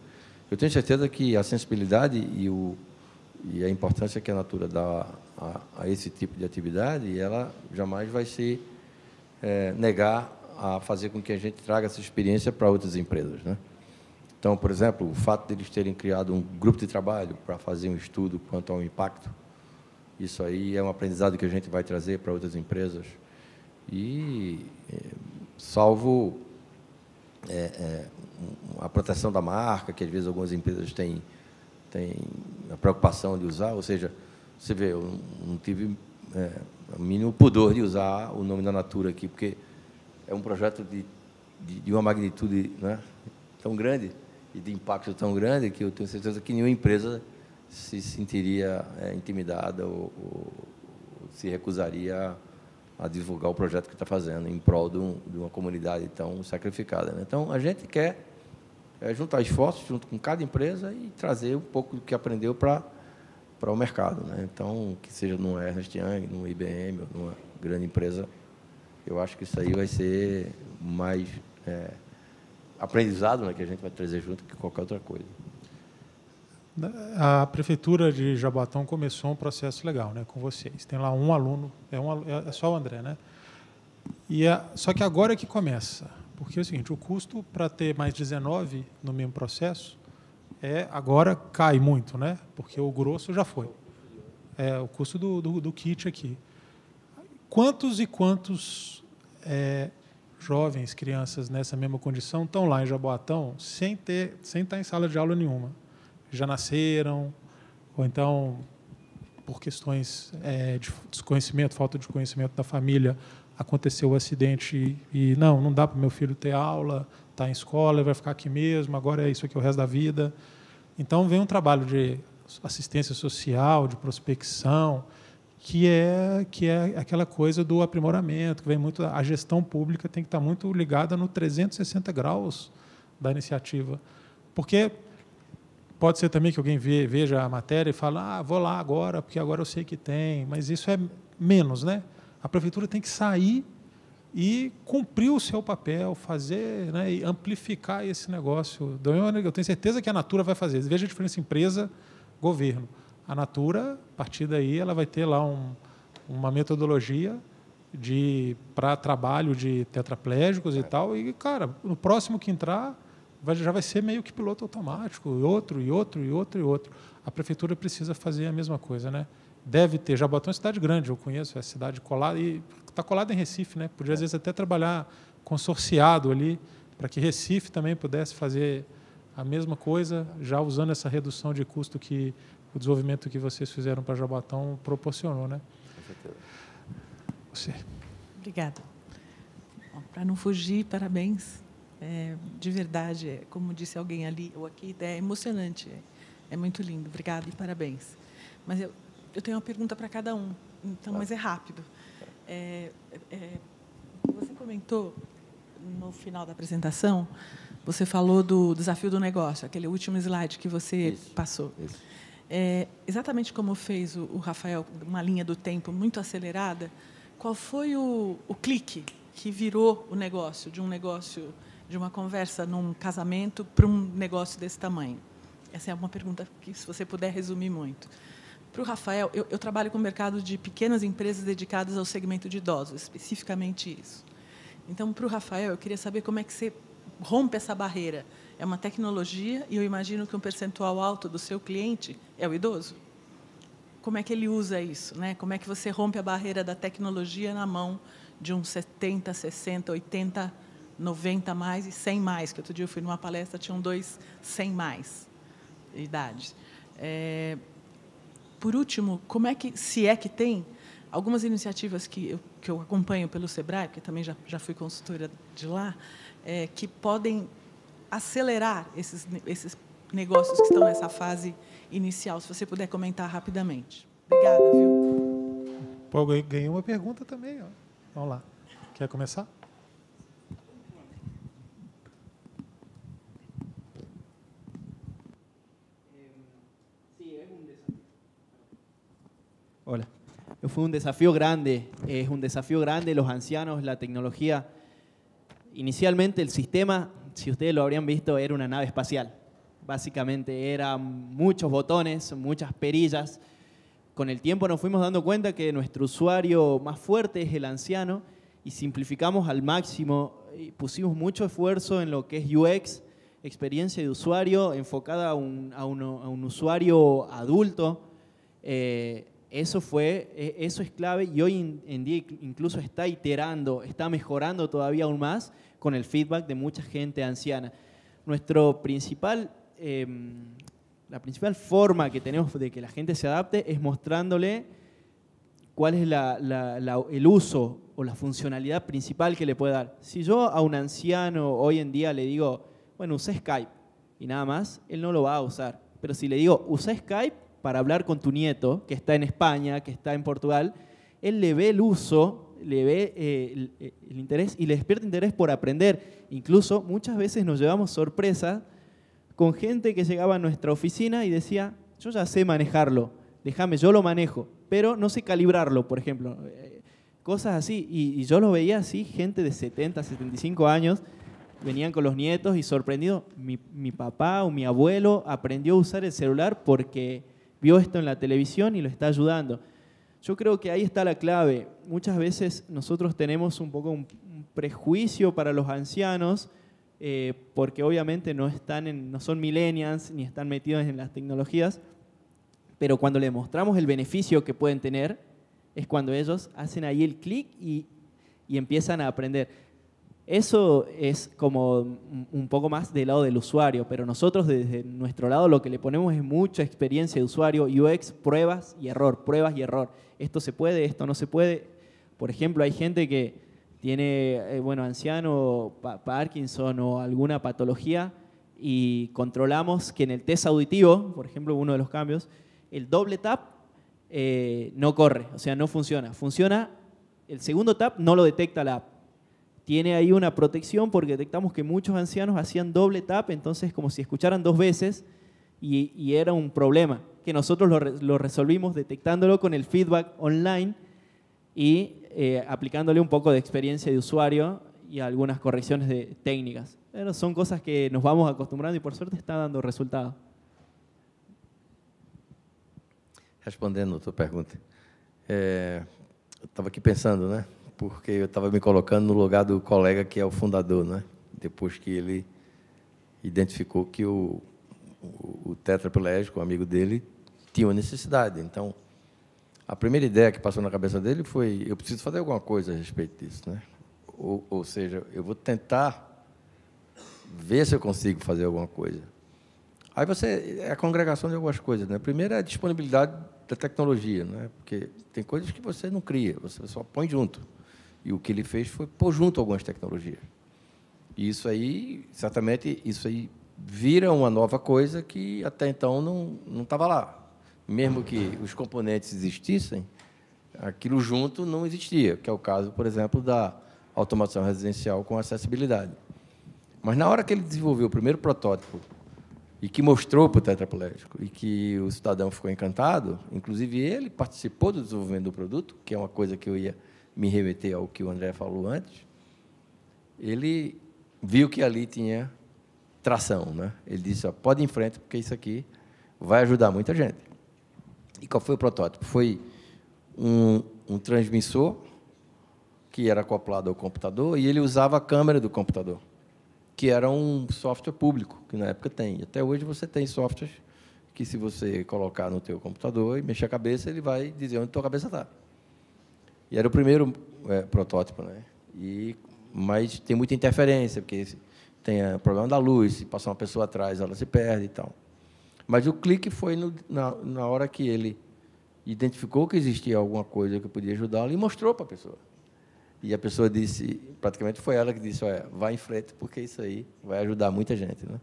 Eu tenho certeza que a sensibilidade e, o, e a importância que a Natura dá a, a esse tipo de atividade, ela jamais vai se é, negar a fazer com que a gente traga essa experiência para outras empresas. Né? Então, por exemplo, o fato deles eles terem criado um grupo de trabalho para fazer um estudo quanto ao impacto, isso aí é um aprendizado que a gente vai trazer para outras empresas. E, é, salvo é, é, a proteção da marca, que às vezes algumas empresas têm, têm a preocupação de usar, ou seja, você vê, eu não tive é, o mínimo pudor de usar o nome da Natura aqui, porque é um projeto de, de, de uma magnitude né, tão grande e de impacto tão grande que eu tenho certeza que nenhuma empresa se sentiria é, intimidada ou, ou, se recusaria a divulgar o projeto que está fazendo em prol de, um, de, uma comunidade tão sacrificada. Né? Então, a gente quer é, juntar esforços junto com cada empresa e trazer um pouco do que aprendeu para para o mercado. Né? Então, que seja numa Ernst Young, num IBM, ou numa grande empresa, eu acho que isso aí vai ser mais é, aprendizado né, que a gente vai trazer junto que qualquer outra coisa. A prefeitura de Jabotão começou um processo legal, né, com vocês. Tem lá um aluno, é, um, é, é só o André, né? E é, só que agora é que começa, porque é o seguinte: o custo para ter mais 19 no mesmo processo é, agora cai muito, né? Porque o grosso já foi. É o custo do, do, do kit aqui. Quantos e quantos é, jovens, crianças nessa mesma condição estão lá em Jaboatão sem ter, sem estar em sala de aula nenhuma? Já nasceram ou então por questões é, de desconhecimento, falta de conhecimento da família, aconteceu o acidente e, e não, não dá para meu filho ter aula, está em escola, vai ficar aqui mesmo, agora é isso aqui o resto da vida. Então vem um trabalho de assistência social, de prospecção, que é que é aquela coisa do aprimoramento, que vem muito a gestão pública tem que estar tá muito ligada no 360 graus da iniciativa. Porque pode ser também que alguém veja a matéria e fale: "Ah, vou lá agora, porque agora eu sei que tem", mas isso é menos, né? A prefeitura tem que sair e cumprir o seu papel, fazer né, e amplificar esse negócio. Então, eu tenho certeza que a Natura vai fazer. Veja a diferença empresa-governo. A Natura, a partir daí, ela vai ter lá um, uma metodologia de para trabalho de tetraplégicos é. e tal. E, cara, no próximo que entrar, vai, já vai ser meio que piloto automático, e outro, e outro, e outro, e outro. A prefeitura precisa fazer a mesma coisa, né? Deve ter. já é uma cidade grande, eu conheço, é cidade colada. E está colado em Recife, né? Podia, às é. vezes, até trabalhar consorciado ali, para que Recife também pudesse fazer a mesma coisa, já usando essa redução de custo que o desenvolvimento que vocês fizeram para Jabatão proporcionou, né? Com certeza. Você. Obrigada. Para não fugir, parabéns. É, de verdade, é, como disse alguém ali ou aqui, é emocionante. É, é, muito lindo. Obrigada e parabéns. Mas eu, eu tenho uma pergunta para cada um, então, mas é rápido. É, é, você comentou no final da apresentação, você falou do desafio do negócio, aquele último slide que você isso, passou. Isso. É, exatamente como fez o, o, Rafael, uma linha do tempo muito acelerada, qual foi o, o clique que virou o negócio, de um negócio, de uma conversa num casamento para um negócio desse tamanho? Essa é uma pergunta que, se você puder resumir muito. Para o Rafael, eu, eu trabalho com o mercado de pequenas empresas dedicadas ao segmento de idosos, especificamente isso. Então, para o Rafael, eu queria saber como é que você rompe essa barreira. É uma tecnologia e eu imagino que um percentual alto do seu cliente é o idoso. Como é que ele usa isso? Né? Como é que você rompe a barreira da tecnologia na mão de uns 70, 60, 80, 90 mais e 100 mais? Que outro dia eu fui numa palestra, tinham dois 100 mais idades. É, por último, como é que, se é que tem, algumas iniciativas que eu, que eu acompanho pelo Sebrae, porque também já, já fui consultora de lá, é, que podem acelerar esses, esses negócios que estão nessa fase inicial. Se você puder comentar rapidamente. Obrigada, viu? Pô, ganhei uma pergunta também. Ó. Vamos lá. Quer começar? Hola. Fue un desafío grande, es un desafío grande los ancianos, la tecnología. Inicialmente el sistema, si ustedes lo habrían visto, era una nave espacial. Básicamente eran muchos botones, muchas perillas. Con el tiempo nos fuimos dando cuenta que nuestro usuario más fuerte es el anciano y simplificamos al máximo y pusimos mucho esfuerzo en lo que es UX, experiencia de usuario enfocada a un, usuario adulto. Eh, eso fue, e, eso es clave y hoy en día incluso está iterando, está mejorando todavía aún más con el feedback de mucha gente anciana. Nuestro principal, em, la principal forma que tenemos de que la gente se adapte es mostrándole cuál es el uso o la funcionalidad principal que le puede dar. Si yo a un anciano hoy en día le digo, bueno, usé Skype y nada más, él no lo va a usar. Pero si le digo, usa Skype, para hablar con tu nieto, que está en España, que está en Portugal, él le ve el uso, le ve eh, eh, el, interés y le despierta interés por aprender. Incluso muchas veces nos llevamos sorpresas con gente que llegaba a nuestra oficina y decía, yo ya sé manejarlo, déjame, yo lo manejo, pero no sé calibrarlo, por ejemplo. Eh, cosas así. Y, yo lo veía así, gente de 70, 75 años, venían con los nietos y sorprendido, mi papá o mi abuelo aprendió a usar el celular porque vio esto en la televisión y lo está ayudando. Yo creo que ahí está la clave. Muchas veces nosotros tenemos un poco un, prejuicio para los ancianos, eh, porque obviamente no, están en, no son millennials ni están metidos en las tecnologías, pero cuando les mostramos el beneficio que pueden tener, es cuando ellos hacen ahí el clic y empiezan a aprender. Eso es como un poco más del lado del usuario, pero nosotros desde nuestro lado lo que le ponemos es mucha experiencia de usuario, UX, pruebas y error, pruebas y error. Esto se puede, esto no se puede. Por ejemplo, hay gente que tiene, eh, bueno, anciano, Parkinson o alguna patología y controlamos que en el test auditivo, por ejemplo, uno de los cambios, el doble tap eh, no corre, o sea, no funciona. Funciona, el segundo tap no lo detecta la app tiene ahí una protección porque detectamos que muchos ancianos hacían doble tap, entonces como si escucharan dos veces y, era un problema, que nosotros lo, resolvimos detectándolo con el feedback online y eh, aplicándole un poco de experiencia de usuario y algunas correcciones de técnicas. Pero son cosas que nos vamos acostumbrando y por suerte está dando resultado. Respondiendo a tu pregunta, eh, estaba aquí pensando, ¿no? porque eu estava me colocando no lugar do colega que é o fundador, né? depois que ele identificou que o, o, o tetraplégico, o amigo dele, tinha uma necessidade. Então, a primeira ideia que passou na cabeça dele foi: eu preciso fazer alguma coisa a respeito disso. Né? Ou, ou seja, eu vou tentar ver se eu consigo fazer alguma coisa. Aí você é a congregação de algumas coisas. Né? A primeira é a disponibilidade da tecnologia, né? porque tem coisas que você não cria, você só põe junto. E o que ele fez foi pôr junto algumas tecnologias. E isso aí, certamente, isso aí vira uma nova coisa que até então não, não estava lá. Mesmo que os componentes existissem, aquilo junto não existia, que é o caso, por exemplo, da automação residencial com acessibilidade. Mas na hora que ele desenvolveu o primeiro protótipo e que mostrou para o tetraplégico e que o cidadão ficou encantado, inclusive ele participou do desenvolvimento do produto, que é uma coisa que eu ia me remeter ao que o André falou antes, ele viu que ali tinha tração, né? Ele disse: ó, pode ir em frente, porque isso aqui vai ajudar muita gente. E qual foi o protótipo? Foi um, um transmissor que era acoplado ao computador e ele usava a câmera do computador, que era um software público, que na época tem. Até hoje você tem softwares que se você colocar no teu computador e mexer a cabeça, ele vai dizer onde tua cabeça está. E era o primeiro é, protótipo, né? E, mas tem muita interferência, porque tem o é, problema da luz, se passar uma pessoa atrás, ela se perde e tal. Mas o clique foi no, na, na hora que ele identificou que existia alguma coisa que podia ajudá-lo e mostrou para a pessoa. E a pessoa disse, praticamente foi ela que disse, olha, vai em frente, porque isso aí vai ajudar muita gente. Né?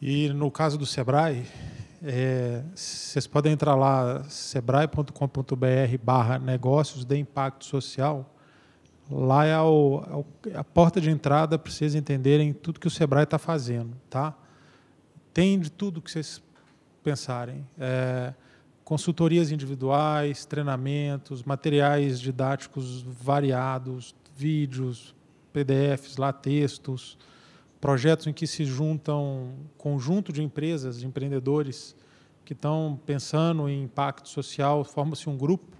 E no caso do Sebrae, é, vocês podem entrar lá, sebrae.com.br barra negócios de impacto social. Lá é, é, o, é a porta de entrada para vocês entenderem tudo que o Sebrae está fazendo. Tá? Tem de tudo que vocês pensarem. É, consultorias individuais, treinamentos, materiais didáticos variados, vídeos, PDFs, lá textos, projetos em que se juntam conjunto de empresas, de empreendedores que estão pensando em impacto social, forma-se um grupo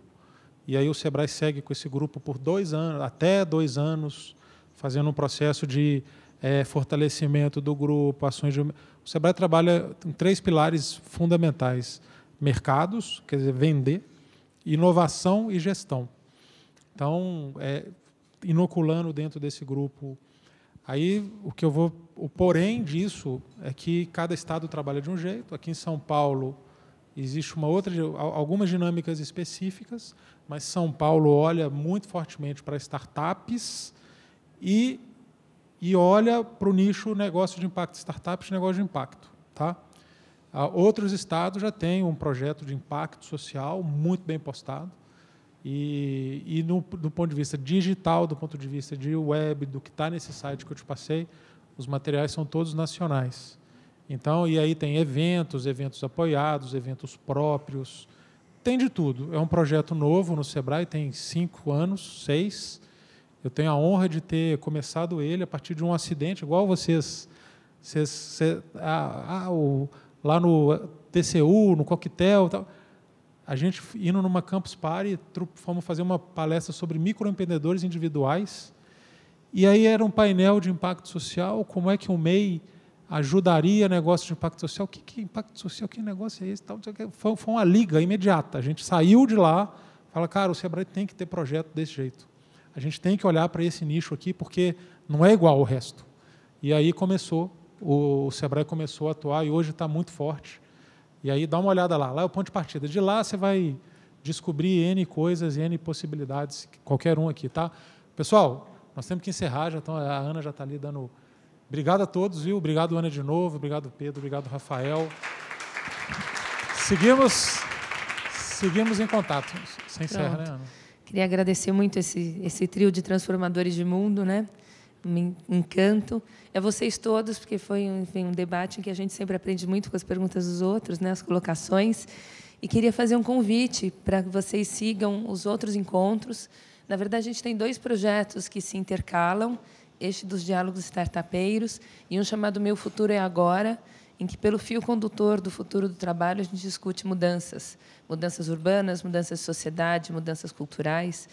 e aí o Sebrae segue com esse grupo por dois anos, até dois anos, fazendo um processo de é, fortalecimento do grupo, ações de... O Sebrae trabalha em três pilares fundamentais: mercados, quer dizer, vender, inovação e gestão. Então, é, inoculando dentro desse grupo Aí o que eu vou, o porém disso é que cada estado trabalha de um jeito. Aqui em São Paulo existe uma outra, algumas dinâmicas específicas, mas São Paulo olha muito fortemente para startups e e olha para o nicho negócio de impacto, startups, negócio de impacto, tá? Ah, outros estados já têm um projeto de impacto social muito bem postado. E, e no, do ponto de vista digital, do ponto de vista de web, do que está nesse site que eu te passei, os materiais são todos nacionais. Então, e aí tem eventos, eventos apoiados, eventos próprios, tem de tudo. É um projeto novo no Sebrae, tem cinco anos, seis. Eu tenho a honra de ter começado ele a partir de um acidente, igual vocês. vocês, vocês ah, ah, o, lá no TCU, no coquetel. Tal a gente indo numa campus party, fomos fazer uma palestra sobre microempreendedores individuais. E aí era um painel de impacto social, como é que o MEI ajudaria negócio de impacto social. O que, que impacto social? Que negócio é esse? Tal, foi, foi uma liga imediata. A gente saiu de lá, fala, cara, o Sebrae tem que ter projeto desse jeito. A gente tem que olhar para esse nicho aqui, porque não é igual ao resto. E aí começou, o Sebrae começou a atuar e hoje está muito forte. E aí dá uma olhada lá. Lá é o ponto de partida. De lá você vai descobrir N coisas, N possibilidades, qualquer um aqui, tá? Pessoal, nós temos que encerrar, já tão, a Ana já está ali dando. Obrigado a todos, viu? Obrigado, Ana, de novo. Obrigado, Pedro. Obrigado, Rafael. Seguimos, seguimos em contato. Você encerra, né, Ana? Queria agradecer muito esse, esse trio de transformadores de mundo, né? me encanto é vocês todos, porque foi enfim, um debate em que a gente sempre aprende muito com as perguntas dos outros, né, as colocações. E queria fazer um convite para que vocês sigam os outros encontros. Na verdade, a gente tem dois projetos que se intercalam, este dos diálogos startupeiros e um chamado Meu Futuro é Agora, em que, pelo fio condutor do futuro do trabalho, a gente discute mudanças. Mudanças urbanas, mudanças de sociedade, mudanças culturais.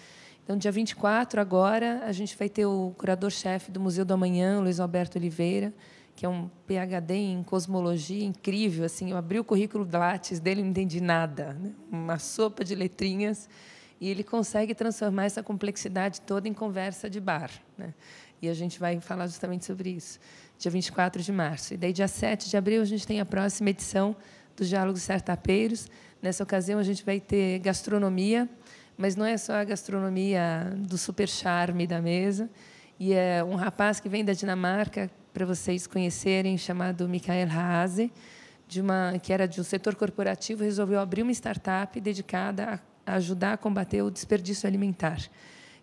Então, dia 24, agora, a gente vai ter o curador-chefe do Museu do Amanhã, Luiz Alberto Oliveira, que é um PhD em cosmologia incrível. Assim, eu abri o currículo Lattes dele, não entendi nada, né? uma sopa de letrinhas, e ele consegue transformar essa complexidade toda em conversa de bar. Né? E a gente vai falar justamente sobre isso, dia 24 de março. E daí, dia 7 de abril, a gente tem a próxima edição dos Diálogos Sertapeiros. Nessa ocasião, a gente vai ter gastronomia, mas não é só a gastronomia do super charme da mesa. E é um rapaz que vem da Dinamarca, para vocês conhecerem, chamado Michael Haase, de uma, que era de um setor corporativo, resolveu abrir uma startup dedicada a ajudar a combater o desperdício alimentar.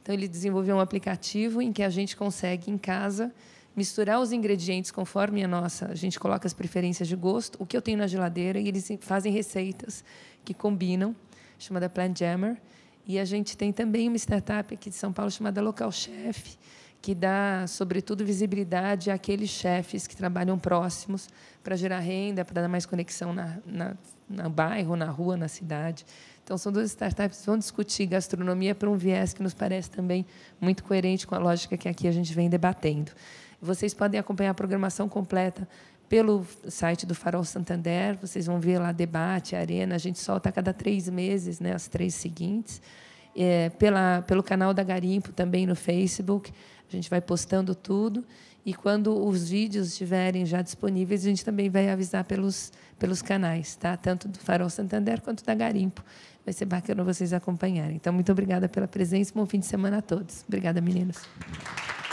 Então, ele desenvolveu um aplicativo em que a gente consegue, em casa, misturar os ingredientes conforme a nossa. A gente coloca as preferências de gosto, o que eu tenho na geladeira, e eles fazem receitas que combinam, chamada Plant Jammer. E a gente tem também uma startup aqui de São Paulo chamada Local Chef, que dá, sobretudo, visibilidade àqueles chefes que trabalham próximos para gerar renda, para dar mais conexão na, na, na bairro, na rua, na cidade. Então, são duas startups que vão discutir gastronomia para um viés que nos parece também muito coerente com a lógica que aqui a gente vem debatendo. Vocês podem acompanhar a programação completa pelo site do Farol Santander, vocês vão ver lá debate, arena, a gente solta a cada três meses, né, as três seguintes. É, pela, pelo canal da Garimpo também no Facebook, a gente vai postando tudo. E quando os vídeos estiverem já disponíveis, a gente também vai avisar pelos, pelos canais, tá? tanto do Farol Santander quanto da Garimpo. Vai ser bacana vocês acompanharem. Então, muito obrigada pela presença. Bom fim de semana a todos. Obrigada, meninos.